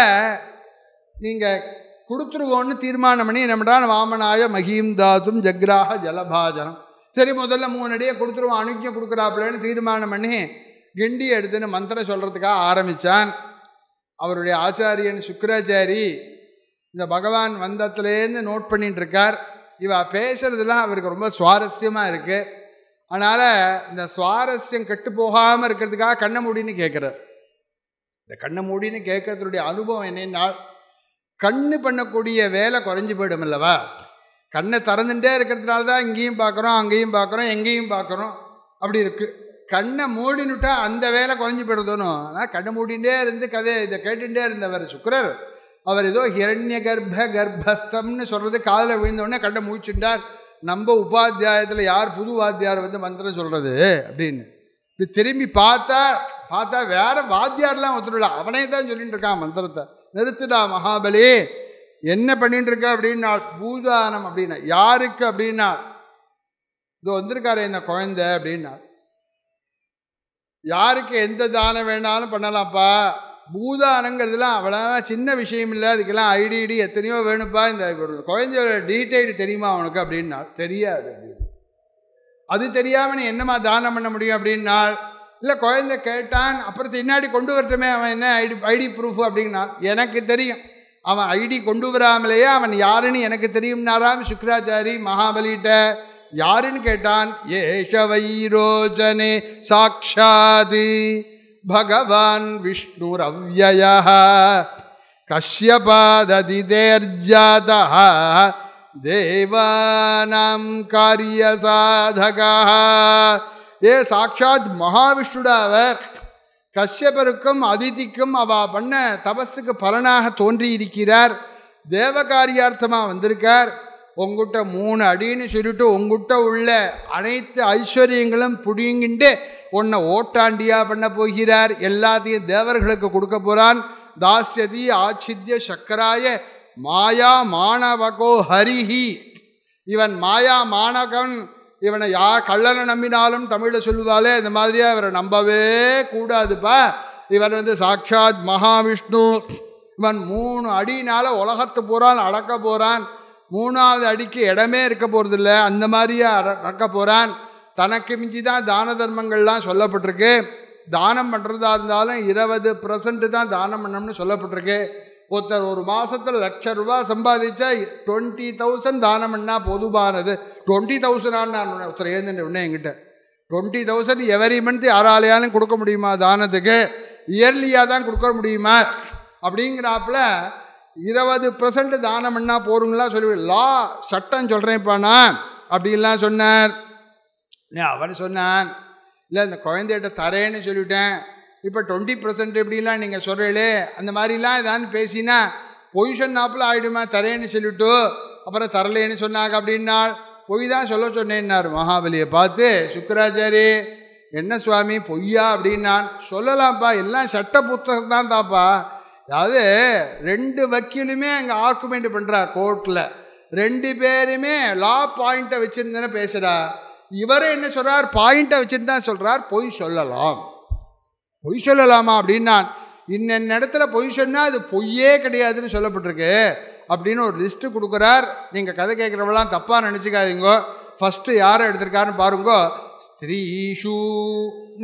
நீங்கள் கொடுத்துருவோன்னு தீர்மானம் பண்ணி என்ன வாமனாய மகிம் தாத்தும் ஜக்ராக ஜலபாஜனம் சரி முதல்ல மூணு அடியை கொடுத்துருவோம் அனுக்கியம் கொடுக்குறாப்புலன்னு தீர்மானம் பண்ணி கிண்டி எடுத்துன்னு மந்திரம் சொல்கிறதுக்காக ஆரம்பித்தான் அவருடைய ஆச்சாரியன் சுக்கராச்சாரி இந்த பகவான் வந்தத்துலேருந்து நோட் பண்ணிகிட்டு இருக்கார் இவ பேசுறதுலாம் அவருக்கு ரொம்ப சுவாரஸ்யமாக இருக்குது அதனால் இந்த சுவாரஸ்யம் கெட்டு போகாமல் இருக்கிறதுக்காக கண்ணை மூடின்னு கேட்குறார் இந்த கண்ணை மூடின்னு கேட்கறதுடைய அனுபவம் என்னென்னா கண்ணு பண்ணக்கூடிய வேலை குறைஞ்சி போயிடும் இல்லவா கண்ணை திறந்துட்டே இருக்கிறதுனால தான் இங்கேயும் பார்க்குறோம் அங்கேயும் பார்க்குறோம் எங்கேயும் பார்க்குறோம் அப்படி இருக்குது கண்ணை மூடினுட்டா அந்த வேலை குறைஞ்சி போயிடுதோனும் ஆனால் கண்ணை மூடிகிட்டே இருந்து கதை இதை கேட்டுகிட்டே இருந்தவர் சுக்கரர் அவர் ஏதோ ஹிரண்ய கர்ப்ப கர்ப்பஸ்தம்னு சொல்கிறது காதில் விழுந்தவுடனே கண்ணை மூச்சுட்டார் நம்ம உபாத்தியாயத்தில் யார் புது வாத்தியார் வந்து மந்திரம் சொல்கிறது அப்படின்னு திரும்பி பார்த்தா பார்த்தா வேறு வாத்தியார்லாம் ஒத்துடலாம் அவனே தான் சொல்லிட்டு இருக்கான் மந்திரத்தை நிறுத்துடா மகாபலி என்ன பண்ணிட்டு இருக்க அப்படின்னா பூதானம் அப்படின்னா யாருக்கு அப்படின்னா இதோ வந்திருக்காரு இந்த குழந்தை அப்படின்னா யாருக்கு எந்த தானம் வேணாலும் பண்ணலாம்ப்பா பூதானங்கிறதுலாம் அவ்வளோதான் சின்ன விஷயம் இல்லை அதுக்கெல்லாம் ஐடிடி எத்தனையோ வேணும்ப்பா இந்த குழந்தையோட டீட்டெயில் தெரியுமா அவனுக்கு அப்படின்னா தெரியாது அது தெரியாமல் நீ என்னம்மா தானம் பண்ண முடியும் அப்படின்னா இல்லை குழந்த கேட்டான் அப்புறத்து தின்னாடி கொண்டு வரட்டுமே அவன் என்ன ஐடி ஐடி ப்ரூஃப் அப்படின்னா எனக்கு தெரியும் அவன் ஐடி கொண்டு வராமலேயே அவன் யாருன்னு எனக்கு தெரியும்னாராம் சுக்கராச்சாரி மகாபலிகிட்ட யாருன்னு கேட்டான் ஏஷவைரோஜனே சாட்சாது பகவான் விஷ்ணு கஷ்யபாததி கஷ்யபாததிதேர்ஜாதா தேவானாம் சாதகா ஏ சாட்சாத் மகாவிஷ்ணுடாவர் கஷ்யபருக்கும் அதிதிக்கும் அவ பண்ண தபஸுக்கு பலனாக தோன்றி இருக்கிறார் தேவகாரியார்த்தமாக வந்திருக்கார் உங்ககிட்ட மூணு அடின்னு சொல்லிட்டு உங்ககிட்ட உள்ள அனைத்து ஐஸ்வர்யங்களும் புடிங்கிண்டு உன்னை ஓட்டாண்டியா பண்ண போகிறார் எல்லாத்தையும் தேவர்களுக்கு கொடுக்க போகிறான் தாசியதி ஆச்சித்ய சக்கராய மாயா மாணவகோ ஹரிஹி இவன் மாயா மாணகன் இவனை யார் கள்ளனை நம்பினாலும் தமிழில் சொல்லுவதாலே இந்த மாதிரியே இவரை நம்பவே கூடாதுப்பா இவர் வந்து சாட்சாத் மகாவிஷ்ணு இவன் மூணு அடினால் உலகத்து போகிறான் அடக்க போகிறான் மூணாவது அடிக்கு இடமே இருக்க போகிறதில்ல அந்த மாதிரியே அடக்க போகிறான் தனக்கு மிஞ்சி தான் தான தர்மங்கள்லாம் சொல்லப்பட்டிருக்கு தானம் பண்ணுறதா இருந்தாலும் இருபது பர்சன்ட் தான் தானம் பண்ணோம்னு சொல்லப்பட்டிருக்கு ஒருத்தர் ஒரு மாதத்தில் லட்ச ரூபா சம்பாதிச்சா டுவெண்ட்டி தௌசண்ட் தானம் பண்ணால் பொதுவானது டுவெண்ட்டி தௌசண்ட் ஆனால் ஒருத்தர் ஏந்துட்டு ஒன்று என்கிட்ட டுவெண்ட்டி தௌசண்ட் எவரி மந்த் யாராலையாலும் கொடுக்க முடியுமா தானத்துக்கு இயர்லியாக தான் கொடுக்க முடியுமா அப்படிங்கிறாப்புல இருபது பர்சன்ட் தானம் பண்ணால் போருங்களா சொல்லி லா சட்டம் சொல்கிறேன் இப்போ நான் அப்படின்லாம் சொன்னார் அவர் சொன்னான் இல்லை இந்த குழந்தைகிட்ட தரேன்னு சொல்லிவிட்டேன் இப்போ டுவெண்ட்டி பர்சன்ட் எப்படிலாம் நீங்கள் சொல்கிறீங்களே அந்த மாதிரிலாம் ஏதாவது பேசினா பொசிஷன் நாப்பில் ஆகிடுமா தரேன்னு சொல்லிவிட்டு அப்புறம் தரலேன்னு சொன்னாங்க அப்படின்னா பொய் தான் சொல்ல சொன்னேன்னார் மகாபலியை பார்த்து சுக்கராச்சாரி என்ன சுவாமி பொய்யா அப்படின்னான் சொல்லலாம்ப்பா எல்லாம் சட்ட புத்தகம் தான் தாப்பா அதாவது ரெண்டு வக்கீலுமே அங்கே ஆர்குமெண்ட் பண்ணுறா கோர்ட்டில் ரெண்டு பேருமே லா பாயிண்ட்டை வச்சுருந்தேன்னு பேசுகிறா இவரே என்ன சொல்கிறார் பாயிண்ட்டை வச்சுருந்தான் சொல்கிறார் பொய் சொல்லலாம் பொய் சொல்லலாமா அப்படின்னான் இன்னென்ன இடத்துல பொய் சொன்னால் அது பொய்யே கிடையாதுன்னு சொல்லப்பட்டிருக்கு அப்படின்னு ஒரு லிஸ்ட்டு கொடுக்குறார் நீங்கள் கதை கேட்குறவெல்லாம் தப்பாக நினச்சிக்காதீங்கோ ஃபஸ்ட்டு யாரை எடுத்திருக்காருன்னு பாருங்கோ ஸ்திரீஷு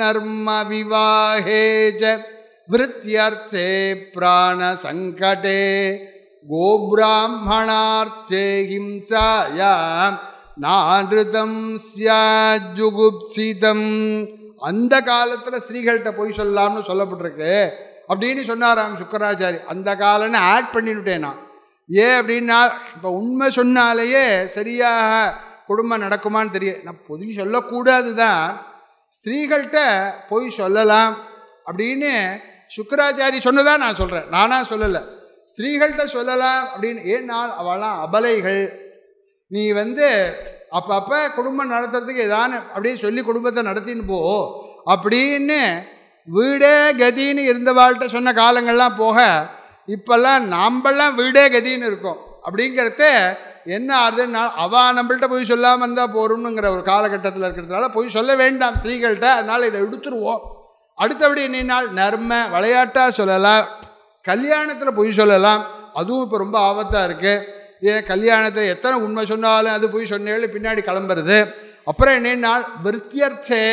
நர்ம விவாஹேஜ விருத்தியர்த்தே பிராண சங்கடே கோபிராமணார்த்தே ஹிம்சாயாம் நாருதம் சியாஜுகுப்சிதம் அந்த காலத்தில் ஸ்ரீகள்கிட்ட போய் சொல்லலாம்னு சொல்லப்பட்டிருக்கு அப்படின்னு சொன்னாராம் சுக்கராச்சாரி அந்த காலன்னு ஆட் பண்ணிவிட்டேன் நான் ஏன் அப்படின்னா இப்போ உண்மை சொன்னாலேயே சரியாக குடும்பம் நடக்குமான்னு தெரிய நான் பொதுவாக சொல்லக்கூடாது தான் ஸ்திரீகள்கிட்ட போய் சொல்லலாம் அப்படின்னு சுக்கராச்சாரி சொன்னதாக நான் சொல்கிறேன் நானாக சொல்லலை ஸ்திரீகள்கிட்ட சொல்லலாம் அப்படின்னு ஏன்னால் அவளாம் அபலைகள் நீ வந்து அப்பப்போ குடும்பம் நடத்துறதுக்கு ஏதானு அப்படியே சொல்லி குடும்பத்தை நடத்தின்னு போ அப்படின்னு வீடே கதின்னு இருந்த வாழ்கிட்ட சொன்ன காலங்கள்லாம் போக இப்போல்லாம் நாம்பெல்லாம் வீடே கதின்னு இருக்கோம் அப்படிங்கிறத என்ன ஆறுதுன்னா அவள் நம்மள்கிட்ட போய் சொல்லாமல் இருந்தால் போகிறோம்னுங்கிற ஒரு காலகட்டத்தில் இருக்கிறதுனால போய் சொல்ல வேண்டாம் ஸ்திரீகள்கிட்ட அதனால் இதை எடுத்துருவோம் அடுத்தபடி என்னால் நர்ம விளையாட்டாக சொல்லலாம் கல்யாணத்தில் பொய் சொல்லலாம் அதுவும் இப்போ ரொம்ப ஆபத்தாக இருக்குது ஏன் கல்யாணத்தில் எத்தனை உண்மை சொன்னாலும் அது போய் சொன்னேன் பின்னாடி கிளம்புறது அப்புறம் என்னென்னா விருத்தியர்த்தே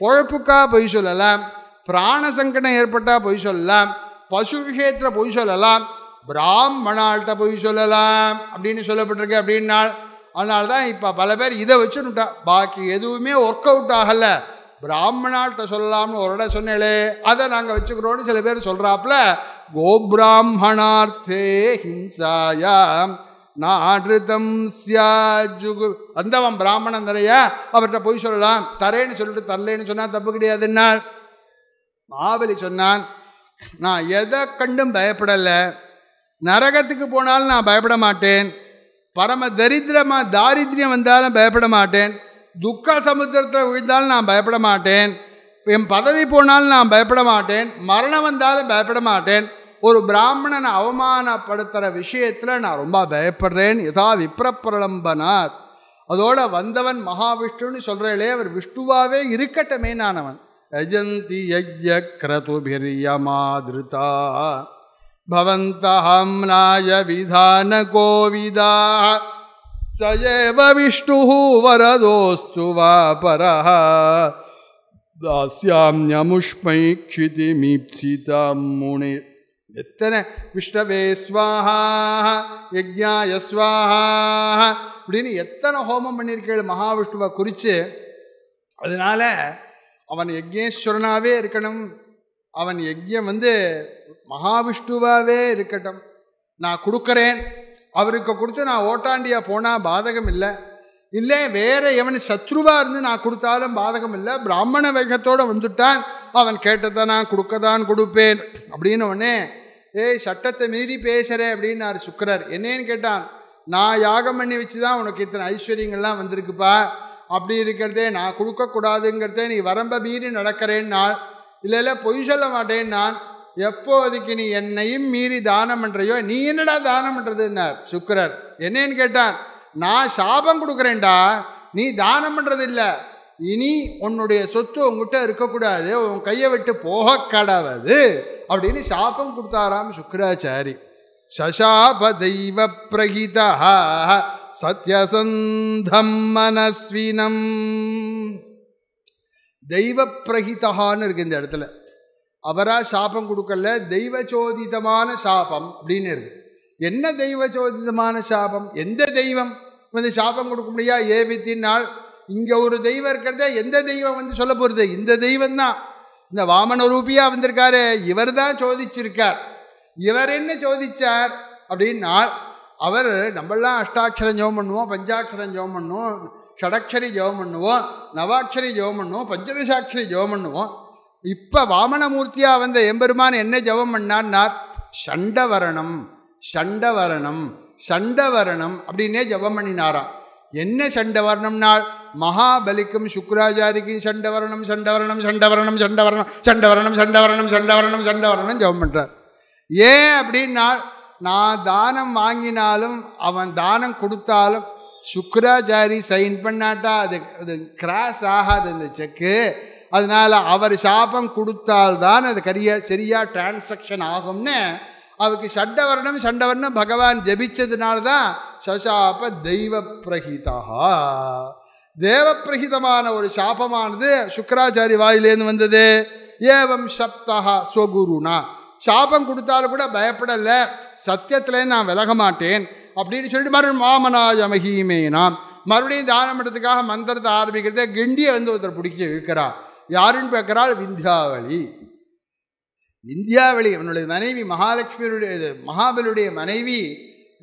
பொழப்புக்காக பொய் சொல்லலாம் பிராண சங்கடம் ஏற்பட்டால் பொய் சொல்லலாம் பசு விஷயத்தில் பொய் சொல்லலாம் பிராமணால்கிட்ட பொய் சொல்லலாம் அப்படின்னு சொல்லப்பட்டிருக்கு அப்படின்னால் அதனால தான் இப்போ பல பேர் இதை வச்சுட்டா பாக்கி எதுவுமே ஒர்க் அவுட் ஆகலை பிராமணால்கிட்ட சொல்லலாம்னு ஒரு இடம் சொன்னேளே அதை நாங்கள் வச்சுக்கிறோன்னு சில பேர் சொல்கிறாப்புல கோபிராமணார்த்தே ஹிம்சாயாம் நாடுதம் சியாஜுகு வந்தவன் பிராமணன் நிறைய அவர்கிட்ட போய் சொல்லலாம் தரேன்னு சொல்லிட்டு தரலேன்னு சொன்னால் தப்பு கிடையாது என்ன மாவலி சொன்னான் நான் எதை கண்டும் பயப்படலை நரகத்துக்கு போனாலும் நான் பயப்பட மாட்டேன் பரம தரித்திரமாக தாரித்யம் வந்தாலும் பயப்பட மாட்டேன் துக்க சமுத்திரத்தில் விழுந்தாலும் நான் பயப்பட மாட்டேன் என் பதவி போனாலும் நான் பயப்பட மாட்டேன் மரணம் வந்தாலும் பயப்பட மாட்டேன் ஒரு பிராமணன் அவமானப்படுத்துகிற விஷயத்தில் நான் ரொம்ப பயப்படுறேன் எதா விப்ரப்பிரலம்பனாத் அதோட வந்தவன் மகாவிஷ்ணுன்னு சொல்கிறேளே அவர் விஷ்ணுவாகவே இருக்கட்டமே நானவன் யஜந்தி யஜ்ய கிரதுபிரியமாதிருதா பவந்தஹம்னாய விதான கோவிதா சயவ விஷ்ணு வரதோஸ்து வா பரஹ दास्याम्यमुष्मैक्षितिमीप्सितां मुनिः எத்தனை விஷ்ணவே ஸ்வாஹா யஜ்யாய ஸ்வாஹா அப்படின்னு எத்தனை ஹோமம் பண்ணியிருக்கேள் மகாவிஷ்ணுவை குறித்து அதனால அவன் யஜ்யேஸ்வரனாகவே இருக்கணும் அவன் யஜ்யம் வந்து மகாவிஷ்ணுவாகவே இருக்கட்டும் நான் கொடுக்குறேன் அவருக்கு கொடுத்து நான் ஓட்டாண்டியாக போனால் பாதகம் இல்லை இல்லை வேறு எவன் சத்ருவாக இருந்து நான் கொடுத்தாலும் பாதகம் இல்லை பிராமண வேகத்தோடு வந்துட்டான் அவன் கேட்டதை நான் கொடுக்க கொடுப்பேன் அப்படின்னு உடனே ஏய் சட்டத்தை மீறி பேசுகிறேன் அப்படின்னாரு சுக்கரர் என்னன்னு கேட்டான் நான் யாகம் பண்ணி வச்சு தான் உனக்கு இத்தனை ஐஸ்வர்யங்கள்லாம் வந்திருக்குப்பா அப்படி இருக்கிறதே நான் கொடுக்கக்கூடாதுங்கிறதே நீ வரம்ப மீறி நடக்கிறேன்னால் இல்லை இல்லை பொய் சொல்ல மாட்டேன் நான் எப்போதைக்கு நீ என்னையும் மீறி தானம் பண்ணுறையோ நீ என்னடா தானம் பண்ணுறதுன்னார் சுக்கரர் என்னன்னு கேட்டான் நான் சாபம் கொடுக்குறேன்டா நீ தானம் பண்ணுறது இல்லை இனி உன்னுடைய சொத்து உங்ககிட்ட இருக்கக்கூடாது உன் கையை விட்டு போக கடவுது அப்படின்னு சாபம் கொடுத்தாராம் சுக்கராச்சாரி சசாப தெய்வ பிரகிதா சத்யசந்தம் மனஸ்வினம் தெய்வ பிரகிதான்னு இருக்கு இந்த இடத்துல அவராக சாபம் கொடுக்கல தெய்வச்சோதிதமான சாபம் அப்படின்னு இருக்கு என்ன தெய்வச்சோதிதமான சாபம் எந்த தெய்வம் வந்து சாபம் கொடுக்க முடியா நாள் இங்கே ஒரு தெய்வம் இருக்கிறத எந்த தெய்வம் வந்து சொல்ல போகிறது இந்த தெய்வம் தான் இந்த வாமன ரூபியாக வந்திருக்காரு இவர் தான் சோதிச்சிருக்கார் இவர் என்ன சோதிச்சார் அப்படின்னா அவர் நம்மளாம் அஷ்டாட்சரம் ஜெபம் பண்ணுவோம் பஞ்சாட்சரம் ஜெபம் பண்ணுவோம் ஷடக்ஷரி ஜெபம் பண்ணுவோம் நவாட்சரி ஜெபம் பண்ணுவோம் பஞ்சதசாட்சரி ஜெபம் பண்ணுவோம் இப்போ வாமனமூர்த்தியாக வந்த எம்பெருமான் என்ன ஜெபம் பண்ணார்னார் சண்டவரணம் சண்டவரணம் சண்டவரணம் அப்படின்னே ஜெபம் பண்ணினாராம் என்ன சண்டவரணம்னால் மகாபலிக்கும் சுக்கராச்சாரிக்கும் சண்டவரணம் சண்டவரணம் சண்டவரணம் சண்டவரணம் சண்டவரணம் சண்டவரணம் சண்டவரணம் சண்டவரணம் ஜபம் பண்ணுறார் ஏன் அப்படின்னா நான் தானம் வாங்கினாலும் அவன் தானம் கொடுத்தாலும் சுக்கராச்சாரி சைன் பண்ணாட்டா அது அது கிராஸ் ஆகாது அந்த செக்கு அதனால் அவர் சாபம் கொடுத்தால்தான் அது கரியா சரியாக டிரான்சக்ஷன் ஆகும்னு அவருக்கு சண்டவர்ணம் சண்டவர்ணம் பகவான் ஜபிச்சதுனால தான் சசாப தெய்வ பிரகிதா தேவப்பிரகிதமான ஒரு சாபமானது சுக்கராச்சாரி வாயிலேருந்து வந்தது ஏவம் சப்தா சொகுருனா சாபம் கொடுத்தாலும் கூட பயப்படலை சத்தியத்திலே நான் விலக மாட்டேன் அப்படின்னு சொல்லிட்டு மறுபடியும் மாமனாய மகிமேனாம் மறுபடியும் தானம் பண்ணுறதுக்காக மந்திரத்தை ஆரம்பிக்கிறத கிண்டியை வந்து ஒருத்தர் பிடிக்க இருக்கிறா யாருன்னு பார்க்குறாள் விந்தியாவளி விந்தியாவளி அவனுடைய மனைவி மகாலட்சுமியுடைய மகாபலியுடைய மனைவி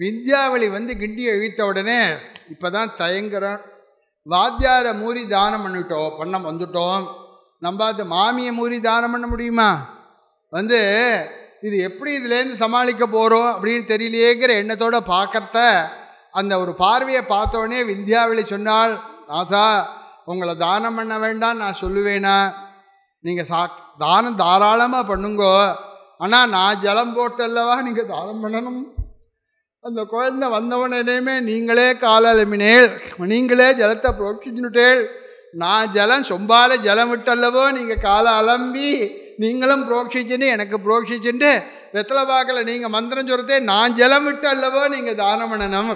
விந்தியாவளி வந்து கிண்டியை இழுத்த உடனே இப்போ தான் தயங்குறான் வாத்தியாரை மூறி தானம் பண்ணிட்டோம் பண்ண வந்துட்டோம் நம்ம அது மாமியை மூறி தானம் பண்ண முடியுமா வந்து இது எப்படி இதுலேருந்து சமாளிக்க போகிறோம் அப்படின்னு தெரியலையேங்கிற எண்ணத்தோடு பார்க்கறத அந்த ஒரு பார்வையை பார்த்தோடனே விந்தியாவளி சொன்னால் ராசா உங்களை தானம் பண்ண வேண்டாம் நான் சொல்லுவேனா நீங்கள் சா தானம் தாராளமாக பண்ணுங்கோ ஆனால் நான் ஜலம் போட்டல்லவா நீங்கள் தானம் பண்ணணும் அந்த குழந்தை வந்தவுடனேயுமே நீங்களே காலலமினேள் நீங்களே ஜலத்தை புரோட்சிச்சுட்டேள் நான் ஜலம் சொம்பால ஜலம் விட்டல்லவோ நீங்கள் காலை அலம்பி நீங்களும் புரோட்சிச்சுன்னு எனக்கு புரோக்ஷிச்சுட்டு வெத்தலை பார்க்கல நீங்கள் மந்திரம் சொல்கிறதே நான் ஜலம் விட்டல்லவோ நீங்கள் தானம் பண்ணணும்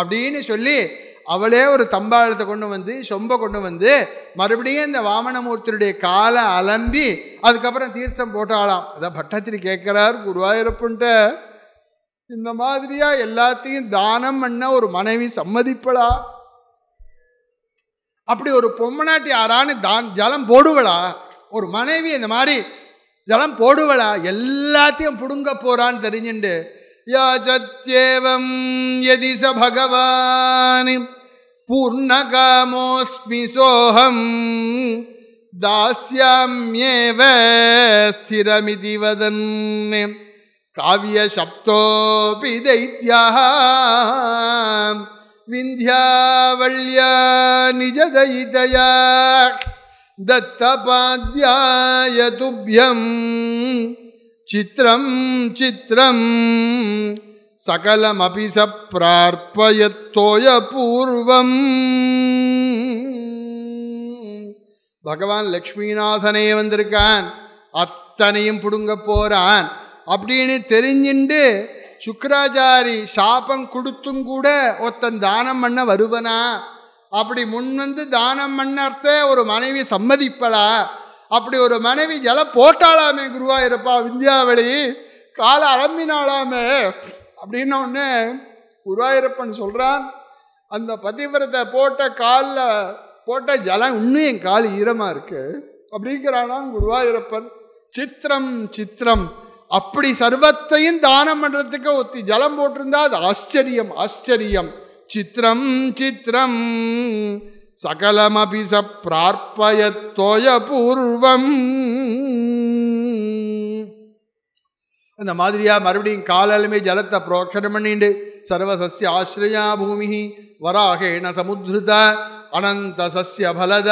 அப்படின்னு சொல்லி அவளே ஒரு தம்பாளத்தை கொண்டு வந்து சொம்பை கொண்டு வந்து மறுபடியும் இந்த வாமனமூர்த்தியுடைய காலை அலம்பி அதுக்கப்புறம் தீர்த்தம் போட்டாளாம் அதான் பட்டத்தில் கேட்குறார் குருவாயிருப்புன்ட்டு இந்த மாதிரியா எல்லாத்தையும் தானம் பண்ண ஒரு மனைவி சம்மதிப்பளா அப்படி ஒரு பொம்மனாட்டி யாரானு தான் ஜலம் போடுவளா ஒரு மனைவி இந்த மாதிரி ஜலம் போடுவளா எல்லாத்தையும் புடுங்க போறான்னு தெரிஞ்சுண்டு யாச்சத்யேவம் யதி ச பகவான் பூர்ணகாமோஸ்மி சோகம் ஏவ ஸ்திரமிதி வதன் काव्यशब्दोऽपि दैत्यः विन्ध्यावल्या निजदयितया दत्तपाद्याय तुभ्यं चित्रं चित्रं सकलमपि स प्रार्पयत्तोयपूर्वम् பகவான் லக்ஷ்மிநாதனே வந்திருக்கான் அத்தனையும் பிடுங்க போறான் அப்படின்னு தெரிஞ்சுண்டு சுக்கராச்சாரி சாபம் கொடுத்தும் கூட ஒருத்தன் தானம் பண்ண வருவனா அப்படி முன் வந்து தானம் பண்ணத்தே ஒரு மனைவி சம்மதிப்பலா அப்படி ஒரு மனைவி ஜல போட்டாளாமே குருவா இருப்பா விந்தியாவளி காலை அலம்பினாலாமே அப்படின்னு ஒன்று குருவாயிருப்பன் சொல்கிறான் அந்த பதிவிரத்தை போட்ட காலில் போட்ட ஜலம் இன்னும் என் கால் ஈரமாக இருக்குது அப்படிங்கிறானாம் குருவாயிரப்பன் சித்திரம் சித்திரம் அப்படி சர்வத்தையும் தானம் பண்ணுறதுக்கு ஒத்தி ஜலம் போட்டிருந்தா அது ஆச்சரியம் ஆச்சரியம் சித்திரம் சித்திரம் சகலமபிச ச பிரார்ப்பயத்தோய பூர்வம் அந்த மாதிரியா மறுபடியும் காலாலுமே ஜலத்தை புரோக்ஷனம் பண்ணிண்டு சர்வசசிய ஆசிரியா பூமி வராகேண சமுத்ருத அனந்த சசிய பலத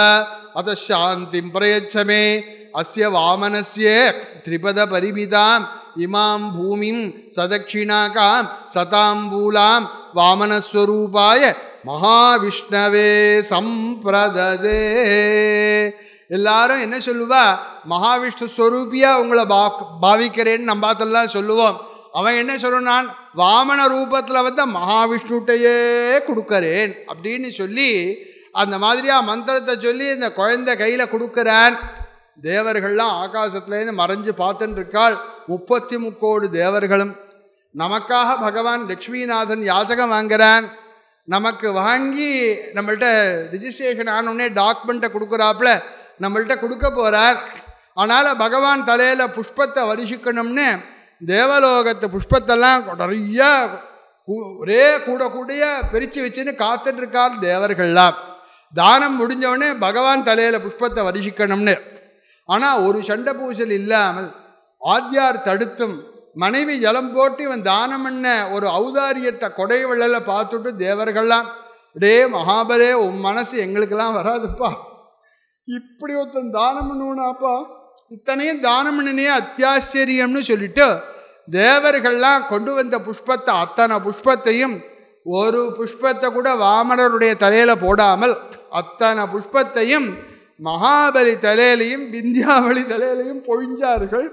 அதாந்தி பிரயச்சமே அசிய வாமனசிய திரிபத பரிமிதான் இமாம் பூமிம் சதக்ஷிணாகாம் சதாம்பூலாம் வாமனஸ்வரூபாய மகாவிஷ்ணவே சம்பிரததே எல்லாரும் என்ன சொல்லுவா மகாவிஷ்ணு ஸ்வரூபியாக உங்களை பா பாவிக்கிறேன்னு நம்பாத்தெல்லாம் சொல்லுவோம் அவன் என்ன நான் வாமன ரூபத்தில் வந்து மகாவிஷ்ணுட்டையே கொடுக்கறேன் அப்படின்னு சொல்லி அந்த மாதிரியாக மந்திரத்தை சொல்லி இந்த குழந்தை கையில் கொடுக்குறான் தேவர்கள்லாம் ஆகாசத்துலேருந்து மறைஞ்சு பார்த்துட்டு இருக்காள் முப்பத்தி முக்கோடு தேவர்களும் நமக்காக பகவான் லக்ஷ்மிநாதன் யாசகம் வாங்குகிறான் நமக்கு வாங்கி நம்மள்கிட்ட ரிஜிஸ்ட்ரேஷன் ஆனோடனே டாக்குமெண்ட்டை கொடுக்குறாப்புல நம்மள்கிட்ட கொடுக்க போகிறார் அதனால் பகவான் தலையில் புஷ்பத்தை வரிசிக்கணும்னு தேவலோகத்து புஷ்பத்தெல்லாம் நிறைய ஒரே கூட கூடிய பிரித்து வச்சுன்னு காத்துட்ருக்கார் தேவர்கள்லாம் தானம் முடிஞ்சவொடனே பகவான் தலையில் புஷ்பத்தை வரிசிக்கணும்னு ஆனால் ஒரு சண்டை பூசல் இல்லாமல் ஆத்தியார் தடுத்தும் மனைவி ஜலம் போட்டு இவன் தானம் பண்ண ஒரு ஔதாரியத்தை கொடைவெள்ளல பார்த்துட்டு தேவர்கள்லாம் டே மகாபலே உன் மனசு எங்களுக்கெல்லாம் வராதுப்பா இப்படி ஒருத்தன் தானம் பண்ணுவனாப்பா இத்தனையும் தானம் பண்ணினே அத்தியாச்சரியம்னு சொல்லிட்டு தேவர்கள்லாம் கொண்டு வந்த புஷ்பத்தை அத்தனை புஷ்பத்தையும் ஒரு புஷ்பத்தை கூட வாமனருடைய தலையில் போடாமல் அத்தனை புஷ்பத்தையும் மகாபலி தலையிலையும் விந்தியாவளி தலையிலையும் பொழிஞ்சார்கள்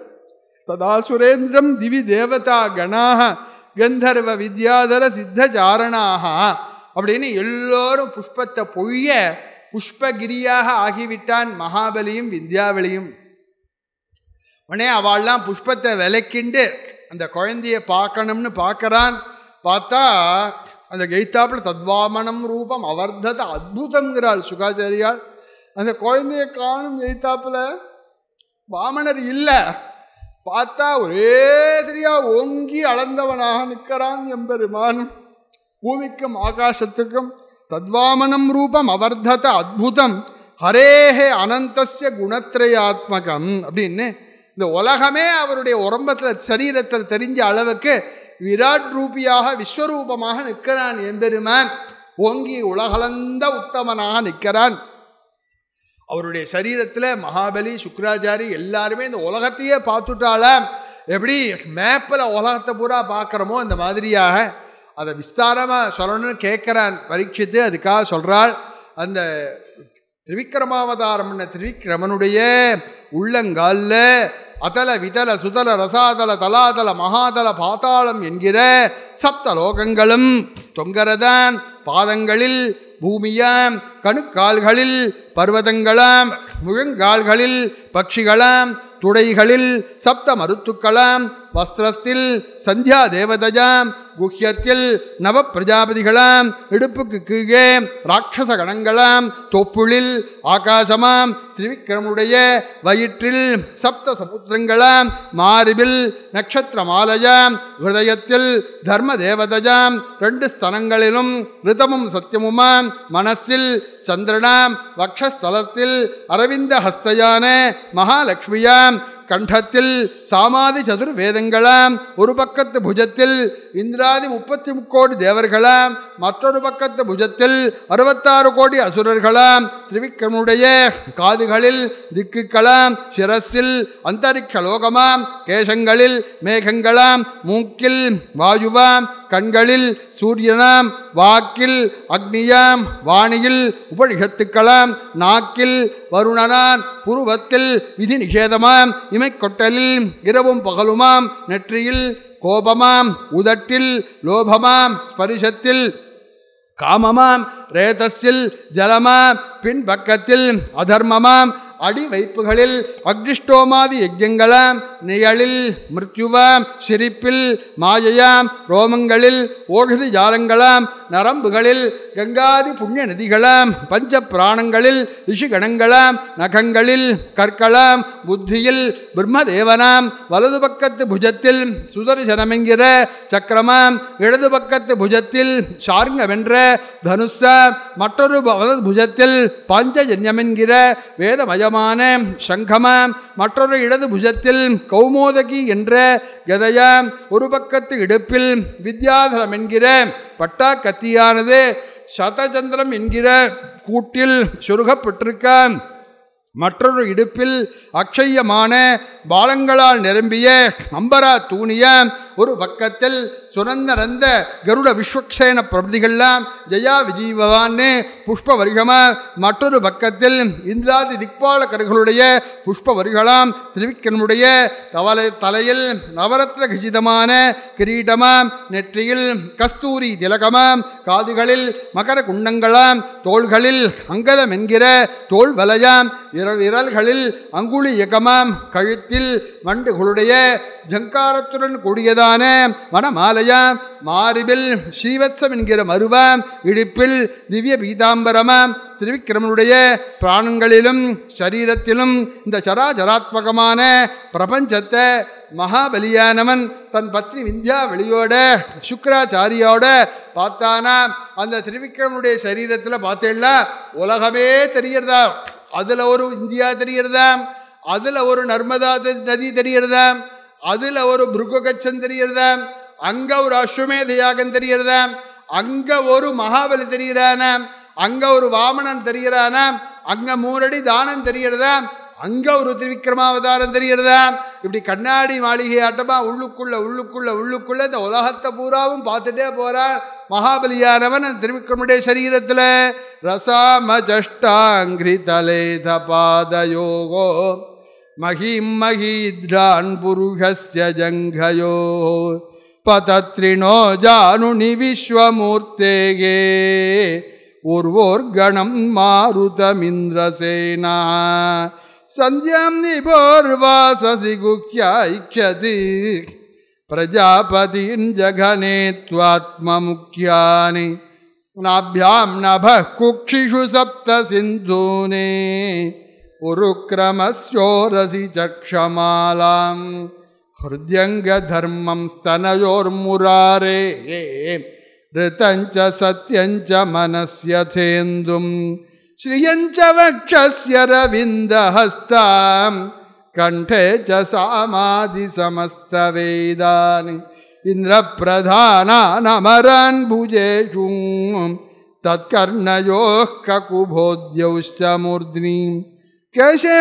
तदा सुरेन्द्रं दिवि தேவதா கணாக கந்தர்வ வித்யாதர சித்த சாரணாக அப்படின்னு எல்லோரும் புஷ்பத்தை பொய்ய புஷ்பகிரியாக ஆகிவிட்டான் மகாபலியும் வித்யாவளியும் உடனே அவள்லாம் புஷ்பத்தை விலக்கிண்டு அந்த குழந்தைய பார்க்கணும்னு பார்க்கறான் பார்த்தா அந்த கெய்தாப்பில் தத்வாமனம் ரூபம் அவர்தத அற்புதங்கிறாள் சுகாச்சாரியால் அந்த குழந்தையை காணும் கெய்தாப்பில் வாமனர் இல்லை பார்த்தா ஒரே தெரியா ஓங்கி அளந்தவனாக நிற்கிறான் எம்பெருமான் பூமிக்கும் ஆகாசத்துக்கும் தத்வாமனம் ரூபம் அவர்தத அத்புதம் ஹரேஹே அனந்தசிய குணத்ரயாத்மகம் அப்படின்னு இந்த உலகமே அவருடைய உடம்பத்தில் சரீரத்தில் தெரிஞ்ச அளவுக்கு விராட் ரூபியாக விஸ்வரூபமாக நிற்கிறான் எம்பெருமான் ஓங்கி உலகளந்த உத்தமனாக நிற்கிறான் அவருடைய சரீரத்தில் மகாபலி சுக்ராச்சாரி எல்லாருமே இந்த உலகத்தையே பார்த்துட்டால எப்படி மேப்பில் உலகத்தை பூரா பார்க்குறோமோ அந்த மாதிரியாக அதை விஸ்தாரமாக சொல்லணும்னு கேட்குறான் பரீட்சித்து அதுக்காக சொல்கிறாள் அந்த திருவிக்கிரமாவதாரம் திருவிக்கிரமனுடைய உள்ளங்காலில் அதல விதல சுதல ரசாதல தலாதல மகாதல பாத்தாளம் என்கிற சப்த லோகங்களும் தொங்கரதம் பாதங்களில் பூமியாம் கணுக்கால்களில் பர்வதங்களாம் முழங்கால்களில் பட்சிகளாம் துடைகளில் சப்த மருத்துக்களாம் வஸ்திரத்தில் சந்தியா தேவதஜாம் குஹ்யத்தில் நவ பிரஜாபதிகளாம் இடுப்புக்கு கீழே ராட்சச கணங்களாம் தொப்புளில் ஆகாசமாம் திரிவிக்ரமுடைய வயிற்றில் சப்த சமுத்திரங்களாம் மாரிபில் நட்சத்திர மாலையாம் ஹிருதயத்தில் தர்ம தேவதஜாம் ரெண்டு ஸ்தனங்களிலும் ரிதமும் சத்தியமுமாம் மனசில் சந்திரனாம் வக்ஷஸ்தலத்தில் அரவிந்த ஹஸ்தையான மகாலட்சுமியாம் கண்டத்தில் சாமாதி சதுர் வேதங்களாம் ஒரு பக்கத்து புஜத்தில் இந்திராதி முப்பத்தி முக்கோடி தேவர்களாம் மற்றொரு பக்கத்து புஜத்தில் அறுபத்தாறு கோடி அசுரர்களாம் திரிவிக்ரமுடைய காதுகளில் திக்குக்களாம் சிரஸில் லோகமாம் கேசங்களில் மேகங்களாம் மூக்கில் வாயுவாம் கண்களில் சூரியனாம் வாக்கில் அக்னியாம் வாணியில் உபழிகத்துக்களாம் நாக்கில் வருணனான் புருவத்தில் விதி நிஷேதமாம் இமைக்கொட்டலில் இரவும் பகலுமாம் நெற்றியில் கோபமாம் உதட்டில் லோபமாம் ஸ்பரிசத்தில் காமமாம் ரேதஸில் ஜலமாம் பின்பக்கத்தில் அதர்மமாம் ಅಡಿ ವೈಪುಗಳಿಲ್ ಅಗ್ನಿಷ್ಟೋಮಾದಿ ಯಜ್ಞಗಳ நிழலில் மிருத்யுவாம் சிரிப்பில் மாயையாம் ரோமங்களில் ஓகதி ஜாலங்களாம் நரம்புகளில் கங்காதி புண்ணிய நதிகளாம் பஞ்ச பிராணங்களில் ரிஷிகணங்களாம் நகங்களில் கற்களாம் புத்தியில் பிரம்மதேவனாம் வலது பக்கத்து புஜத்தில் சுதர்சனமெங்கிற சக்கரமாம் இடது பக்கத்து புஜத்தில் சார்ங்கமென்ற தனுஷ மற்றொரு வலது புஜத்தில் பஞ்சஜன்யமென்கிற வேதமய விதமான சங்கம மற்றொரு இடது புஜத்தில் கௌமோதகி என்ற கதைய ஒரு பக்கத்து இடுப்பில் வித்யாதரம் என்கிற பட்டா கத்தியானது சதச்சந்திரம் என்கிற கூட்டில் சுருகப்பட்டிருக்க மற்றொரு இடுப்பில் அக்ஷயமான பாலங்களால் நிரம்பிய அம்பரா தூணிய ஒரு பக்கத்தில் சுரந்தரந்த கருட விஸ்வக்ஷேன பிரபதிகள்லாம் ஜயா விஜீவவான்னு புஷ்ப வரிகமா மற்றொரு பக்கத்தில் இந்திராதி திக்பால கருகளுடைய புஷ்ப வரிகளாம் திருவிக்கனுடைய தவலை தலையில் நவரத்ன கஜிதமான கிரீடமாம் நெற்றியில் கஸ்தூரி திலகமாம் காதுகளில் மகர குண்டங்களாம் தோள்களில் அங்கதம் என்கிற தோல் வலையாம் விரல்களில் அங்குலி இயக்கமாம் கழுத்தில் வண்டுகளுடைய ஜங்காரத்துடன் கூடியதாம் உடையதான வனமாலையா மாரிபில் ஸ்ரீவத்சம் என்கிற மருவ இடுப்பில் திவ்ய பீதாம்பரம திருவிக்கிரமனுடைய பிராணங்களிலும் சரீரத்திலும் இந்த சராச்சராத்மகமான பிரபஞ்சத்தை மகாபலியானவன் தன் பத்னி விந்தியா வெளியோட சுக்கராச்சாரியோட பார்த்தானா அந்த திருவிக்கிரமனுடைய சரீரத்தில் பார்த்தேன்னா உலகமே தெரிகிறதா அதில் ஒரு இந்தியா தெரிகிறதா அதில் ஒரு நர்மதா நதி தெரிகிறதா அதில் ஒரு புருகச்சம் தெரியறதாம் அங்கே ஒரு அஸ்வமேத யாகம் தெரியறதாம் அங்கே ஒரு மகாபலி தெரியறான அங்கே ஒரு வாமனன் தெரியறான அங்கே மூரடி தானம் தெரிகிறதாம் அங்கே ஒரு திருவிக்ரமாவதாரம் தெரிகிறதாம் இப்படி கண்ணாடி மாளிகை ஆட்டமா உள்ளுக்குள்ள உள்ளுக்குள்ள உள்ளுக்குள்ள இந்த உலகத்தை பூராவும் பார்த்துட்டே போகிறான் மகாபலியானவன் அந்த திருவிக்ரமுடைய சரீரத்தில் ரசாமஜஷ்டாங்கிரி தலை தபாத தபாதயோகோ महीं महीद्रान् पुरुषस्य जङ्घयो पतत्रिणो जानुनि विश्वमूर्तेगे उर्वोर्गणं मारुतमिन्द्रसेना सन्ध्यां निभोर्वाससि गुह्याख्यति प्रजापतिं जघने त्वात्ममुख्यानि नाभ्यां नभः कुक्षिषु सप्तसिन्धूनि उरुक्रमस्योरसि चक्षमालां हृद्यङ्गधर्मं स्तनयोर्मुरारे ऋतञ्च सत्यञ्च मनस्यथेन्दुं च वक्षस्य रविन्दहस्तां कण्ठे च सामादिसमस्तवेदानि इन्द्रप्रधानानमरान् भुजेषु तत्कर्णयोः ककुभोद्यौश्च मूर्ध्नीम् केशे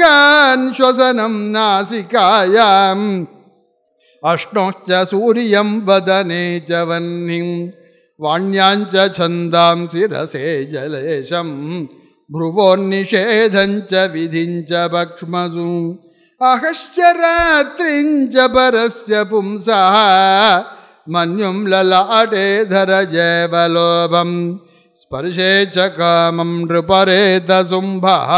नासिकायाम् अष्टौश्च सूर्यं वदने च वह्निं वाण्याञ्च छन्दां शिरसे जलेशं भ्रुगोन्निषेधं च विधिं च बक्ष्मसु अहश्च रात्रिञ्च परस्य पुंसः मन्युं ललाटे धर स्पर्शे च कामं नृपरेतशुम्भः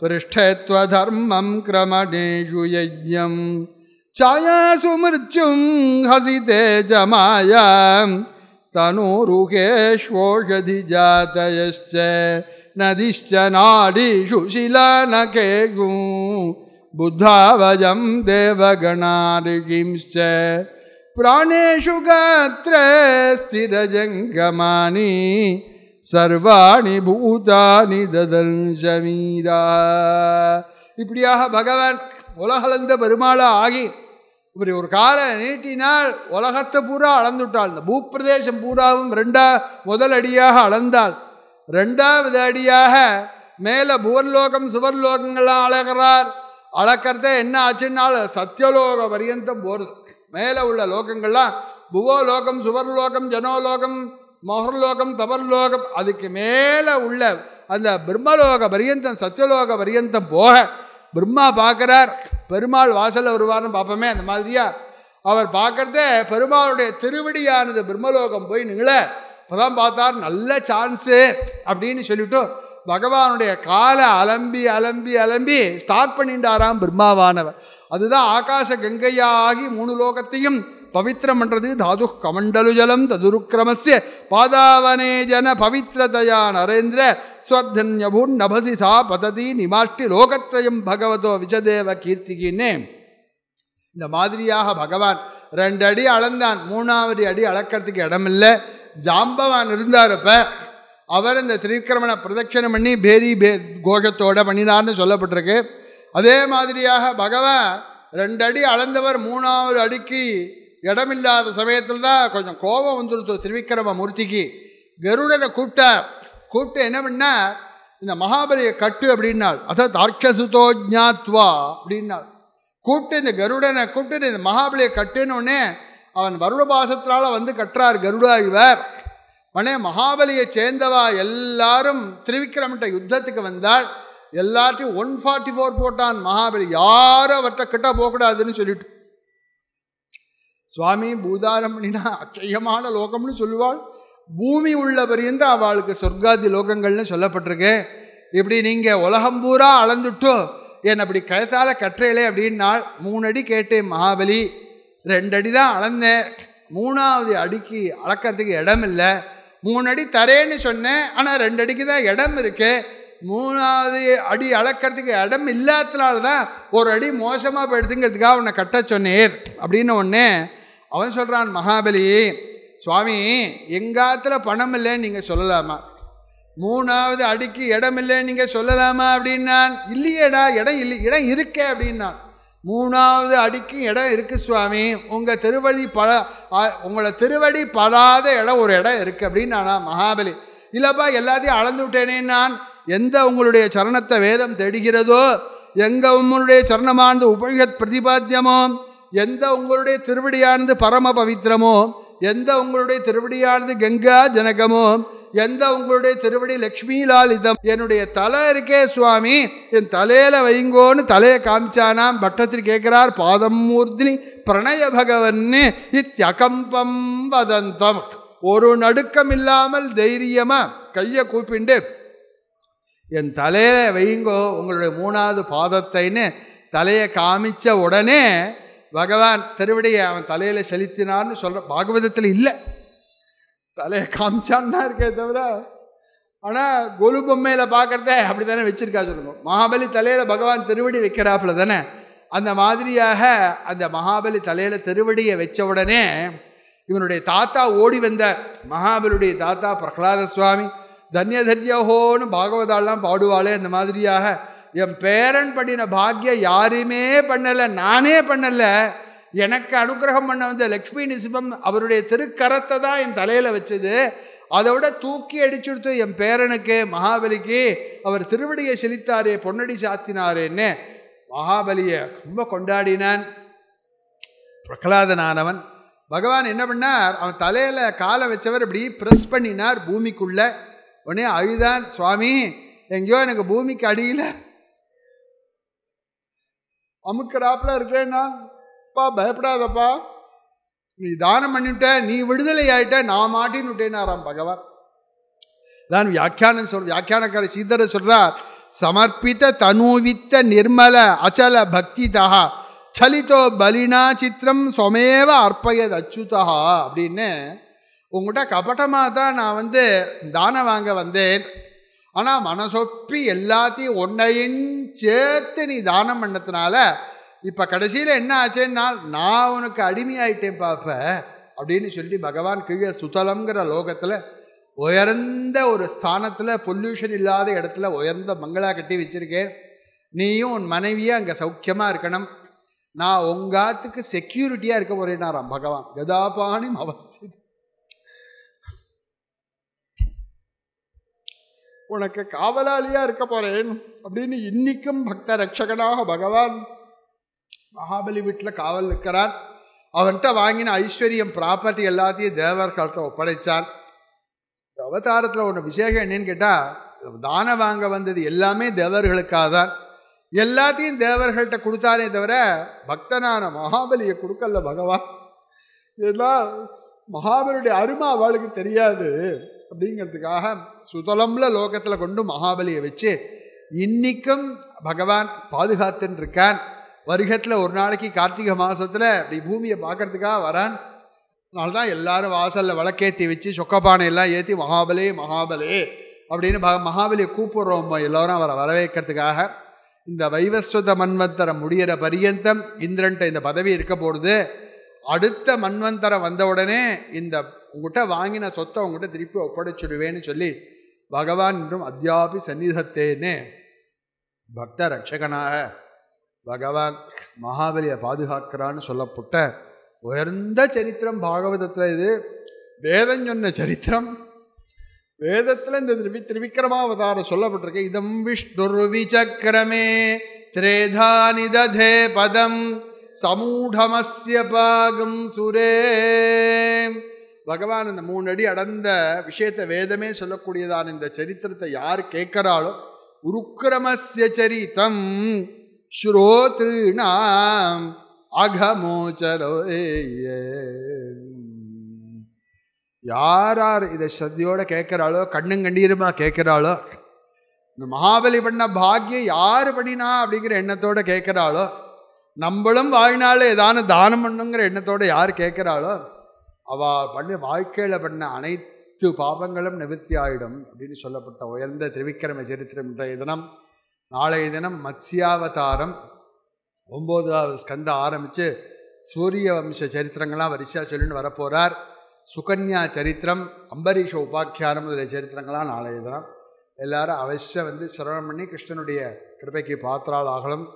पृष्ठे त्वधर्मं क्रमणेषु यज्ञं छायासु मृत्युं हसिते च मायां तनूरुहेष्वोषधिजातयश्च नदीश्च नाडीषु शिलानकेषु बुद्धावजं देवगणारिकिंश्च பிராணேஷு गात्र சர்வாணி பூதானி ததர்ஷமீரா இப்படியாக பகவான் உலகலந்த பெருமாளா ஆகி இப்படி ஒரு காலம் நீட்டினால் உலகத்தை பூரா அளந்துட்டாள் இந்த பூப்பிரதேசம் பூராவும் ரெண்டா முதல் அடியாக அளந்தாள் ரெண்டாவது அடியாக மேலே புவர்லோகம் சுவர்லோகங்கள்லாம் அழகிறார் அளக்கிறத என்ன ஆச்சுன்னா சத்தியலோக பரியந்தம் போகிறது மேலே உள்ள லோகங்கள்லாம் புவோலோகம் சுவர்லோகம் ஜனோலோகம் மொஹர்லோகம் தவர்லோகம் அதுக்கு மேலே உள்ள அந்த பிரம்மலோக பரியந்தம் சத்தியலோக பரியந்தம் போக பிரம்மா பார்க்குறார் பெருமாள் வாசலில் வருவார்னு பார்ப்போமே அந்த மாதிரியா அவர் பார்க்குறத பெருமாளுடைய திருவடியானது பிரம்மலோகம் போய் நிகழ அப்போதான் பார்த்தார் நல்ல சான்ஸு அப்படின்னு சொல்லிவிட்டு பகவானுடைய காலை அலம்பி அலம்பி அலம்பி ஸ்டார்ட் பண்ணிட்டாராம் பிரம்மாவானவர் அதுதான் ஆகாச கங்கையாகி மூணு லோகத்தையும் பவித்திரம் பண்ணுறது தாது கமண்டலு ஜலம் ததுருக்கிரமஸ்ய பாதாவனே ஜன பவித்ரதயா நரேந்திர ஸ்வத்தன்யபூர் நபசி சா பததி நிமாஷ்டி லோகத்ரயம் பகவதோ விஜதேவ கீர்த்திகின்னே இந்த மாதிரியாக பகவான் ரெண்டு அடி அளந்தான் மூணாவது அடி அளக்கிறதுக்கு இடமில்லை ஜாம்பவான் இருந்தாரப்ப அவர் இந்த திரிக்கிரமண பிரதட்சிணம் பண்ணி பேரி பே கோஷத்தோடு பண்ணினார்னு சொல்லப்பட்டிருக்கு அதே மாதிரியாக பகவான் ரெண்டு அடி அளந்தவர் மூணாவது அடிக்கு இடமில்லாத சமயத்தில் தான் கொஞ்சம் கோபம் வந்துடுத்து திருவிக்கிரம மூர்த்திக்கு கருடனை கூப்பிட்டார் கூப்பிட்டு என்ன பண்ணார் இந்த மகாபலியை கட்டு அப்படின்னாள் அதாவது தார்க்கசுதோ ஜாத்வா அப்படின்னாள் கூப்பிட்டு இந்த கருடனை கூப்பிட்டு இந்த மகாபலியை கட்டுனோடனே அவன் வருட பாசத்தினால் வந்து கற்றார் கருடா இவர் உடனே மகாபலியை சேர்ந்தவா எல்லாரும் திருவிக்கிரமிட்ட யுத்தத்துக்கு வந்தாள் எல்லாத்தையும் ஒன் ஃபார்ட்டி ஃபோர் போட்டான் மகாபலி யாரும் அவர்கிட்ட கிட்ட போகக்கூடாதுன்னு சொல்லிட்டு சுவாமி பூதாரமணினா அச்சயமான லோகம்னு சொல்லுவாள் பூமி உள்ள பரியந்த அவளுக்கு சொர்க்காதி லோகங்கள்னு சொல்லப்பட்டிருக்கு இப்படி நீங்கள் உலகம் பூரா அளந்துட்டோ என் அப்படி கயத்தால் கற்றையிலே அப்படின்னா மூணு அடி கேட்டேன் மகாபலி ரெண்டு அடி தான் அளந்தேன் மூணாவது அடிக்கு அளக்கிறதுக்கு இடம் இல்லை மூணு அடி தரேன்னு சொன்னேன் ஆனால் ரெண்டு அடிக்கு தான் இடம் இருக்குது மூணாவது அடி அளக்கிறதுக்கு இடம் இல்லாததுனால தான் ஒரு அடி மோசமாக போயிடுதுங்கிறதுக்காக அவனை கட்ட சொன்னேர் அப்படின்னு ஒன்று அவன் சொல்கிறான் மகாபலி சுவாமி எங்காத்தில் பணம் இல்லைன்னு நீங்கள் சொல்லலாமா மூணாவது அடிக்கு இடம் இல்லைன்னு நீங்கள் சொல்லலாமா அப்படின்னான் இல்லையேடா இடம் இல்லை இடம் இருக்கே அப்படின்னான் மூணாவது அடிக்கும் இடம் இருக்குது சுவாமி உங்கள் திருவடி பல உங்களை திருவடி படாத இடம் ஒரு இடம் இருக்குது அப்படின்னு நானா மகாபலி இல்லைப்பா எல்லாத்தையும் அளந்து விட்டேனே நான் எந்த உங்களுடைய சரணத்தை வேதம் தேடுகிறதோ எங்க உங்களுடைய சரணமானது உபயத் பிரதிபாத்தியமோ எந்த உங்களுடைய திருவடியானது பரம பவித்திரமோ எந்த உங்களுடைய திருவடியானது கங்கா ஜனகமோ எந்த உங்களுடைய திருவடி லக்ஷ்மி லாலிதம் என்னுடைய தலை இருக்கே சுவாமி என் தலையில வைங்கோன்னு தலையை காமிச்சானாம் பட்டத்தில் கேட்கிறார் பாதம் மூர்த்தினி பிரணய பகவன்னு இத்தியகம்பம் வதந்தம் ஒரு நடுக்கம் இல்லாமல் தைரியமா கையை கூப்பிண்டு என் தலையில வையுங்கோ உங்களுடைய மூணாவது பாதத்தைன்னு தலையை காமிச்ச உடனே பகவான் திருவடியை அவன் தலையில் செலுத்தினான்னு சொல்கிற பாகவதத்தில் இல்லை தலையை காமிச்சான்னா இருக்கே தவிர ஆனால் கொலு பொம்மையில் பார்க்குறத அப்படி தானே வச்சுருக்கா சொல்லுங்க மகாபலி தலையில் பகவான் திருவடி வைக்கிறாப்புல தானே அந்த மாதிரியாக அந்த மகாபலி தலையில் திருவடியை வச்ச உடனே இவனுடைய தாத்தா ஓடி வந்தார் மகாபலியுடைய தாத்தா பிரகலாத சுவாமி தன்ய பாகவதாலாம் பாடுவாளே அந்த மாதிரியாக என் பேரன் பண்ணின பாக்கியம் யாரையுமே பண்ணலை நானே பண்ணலை எனக்கு அனுகிரகம் பண்ண வந்த லக்ஷ்மி நிசிபம் அவருடைய திருக்கரத்தை தான் என் தலையில் வச்சது அதோட தூக்கி அடிச்சுடுத்து என் பேரனுக்கு மகாபலிக்கு அவர் திருவடியை செலுத்தாரே பொன்னடி சாத்தினாரேன்னு மகாபலியை ரொம்ப கொண்டாடினான் பிரகலாதனானவன் பகவான் என்ன பண்ணார் அவன் தலையில் காலை வச்சவர் இப்படி ப்ரெஸ் பண்ணினார் பூமிக்குள்ளே உடனே அவிதான் சுவாமி எங்கேயோ எனக்கு பூமிக்கு அடியில் அமுக்கிறாப்புல இருக்கேன் நான் அப்பா பயப்படாதப்பா நீ தானம் பண்ணிவிட்ட நீ விடுதலை ஆகிட்ட நான் மாட்டின்னு விட்டேனாராம் பகவான் தான் வியாக்கியானம் சொல் வியாக்கியானக்கார சீதரை சொல்றார் சமர்ப்பித்த தனுவித்த நிர்மல அச்சல பக்திதா சலித்தோ பலினா சித்திரம் சொமேவ அர்ப்பயத் அச்சுதா அப்படின்னு உங்கள்கிட்ட கபட்டமாக தான் நான் வந்து தானம் வாங்க வந்தேன் ஆனால் மனசொப்பி எல்லாத்தையும் ஒன்றையும் சேர்த்து நீ தானம் பண்ணதுனால இப்போ கடைசியில் என்ன ஆச்சுன்னா நான் உனக்கு அடிமையாயிட்டேன் பாப்ப அப்படின்னு சொல்லி பகவான் கீழே சுதலங்கிற லோகத்தில் உயர்ந்த ஒரு ஸ்தானத்தில் பொல்யூஷன் இல்லாத இடத்துல உயர்ந்த மங்களா கட்டி வச்சுருக்கேன் நீயும் உன் மனைவியே அங்கே சௌக்கியமாக இருக்கணும் நான் உங்காத்துக்கு செக்யூரிட்டியாக இருக்க போறேனாராம் பகவான் கதாபானி அவஸ்தி உனக்கு காவலாளியாக இருக்க போகிறேன் அப்படின்னு இன்னிக்கும் பக்த ரட்சகனாக பகவான் மகாபலி வீட்டில் காவல் இருக்கிறான் அவன்கிட்ட வாங்கின ஐஸ்வர்யம் ப்ராப்பர்ட்டி எல்லாத்தையும் தேவர்கள்ட்ட ஒப்படைத்தான் அவதாரத்தில் ஒன்று விசேகம் என்னன்னு கேட்டால் தானம் வாங்க வந்தது எல்லாமே தேவர்களுக்காக தான் எல்லாத்தையும் தேவர்கள்ட்ட கொடுத்தானே தவிர பக்தனான மகாபலியை கொடுக்கல பகவான் ஏன்னா மகாபலியுடைய அருமை அவளுக்கு தெரியாது அப்படிங்கிறதுக்காக சுதலம்ல லோகத்தில் கொண்டு மகாபலியை வச்சு இன்னிக்கும் பகவான் பாதுகாத்துன்னு இருக்கான் வருகத்தில் ஒரு நாளைக்கு கார்த்திகை மாதத்தில் அப்படி பூமியை பார்க்கறதுக்காக வரான் அதனால தான் எல்லாரும் வாசலில் விளக்கேற்றி வச்சு சொக்கப்பானையெல்லாம் ஏற்றி மகாபலே மகாபலே அப்படின்னு மகாபலியை கூப்பிடுறோம் எல்லோரும் அவரை வரவேற்கிறதுக்காக இந்த வைவஸ்வத மன்வந்தரம் முடிகிற பரியந்தம் இந்திரன்ட்ட இந்த பதவி இருக்க போடுது அடுத்த மன்வந்தரம் வந்தவுடனே இந்த உங்ககிட்ட வாங்கின சொத்தை உங்ககிட்ட திருப்பி ஒப்படைச்சிடுவேன்னு சொல்லி பகவான் என்றும் அத்தியாபி சந்நிதத்தேன்னு பக்த ரட்சகனாக பகவான் மகாபலியை பாதுகாக்கிறான்னு சொல்லப்பட்ட உயர்ந்த சரித்திரம் பாகவதத்தில் இது வேதம் சொன்ன சரித்திரம் வேதத்தில் இந்த திருவி திருவிக்கிரமாவதார சொல்லப்பட்டிருக்கு இதம் விஷ்ணுர்விச்சக்கிரமே திரேதானி திரேதானிதே பதம் சமூடமஸ்ய பாகம் சுரே பகவான் இந்த மூணு அடி அடர்ந்த விஷயத்தை வேதமே சொல்லக்கூடியதான இந்த சரித்திரத்தை யார் கேட்குறாளோ உருக்கிரமசிய சரித்தம் ஸ்ரோத்ருணாம் அகமோச்சரோ யார் யார் இதை சதியோடு கேட்குறாளோ கண்ணுங்கண்ணீருமா கேட்குறாளோ இந்த மகாபலி பண்ண பாக்கியம் யார் பண்ணினா அப்படிங்கிற எண்ணத்தோட கேட்குறாளோ நம்மளும் வாழ்நாள் ஏதான தானம் பண்ணுங்கிற எண்ணத்தோட யார் கேட்குறாளோ அவ பண்ண வாழ்க்கையில் பண்ண அனைத்து பாபங்களும் நிவர்த்தி ஆகிடும் அப்படின்னு சொல்லப்பட்ட உயர்ந்த திருவிக்கிரம சரித்திரம் இன்றைய தினம் நாளைய தினம் மத்ஸ்யாவதாரம் ஒம்போதாவது ஸ்கந்த ஆரம்பித்து சூரிய வம்ச சரித்திரங்கள்லாம் வரிசையாக சொல்லின்னு வரப்போகிறார் சுகன்யா சரித்திரம் அம்பரீஷ உபாக்கியானம் இதில் சரித்திரங்கள்லாம் நாளைய தினம் எல்லாரும் அவசியம் வந்து சிரவணம் பண்ணி கிருஷ்ணனுடைய கிருபைக்கு பாத்திராள் ஆகலும்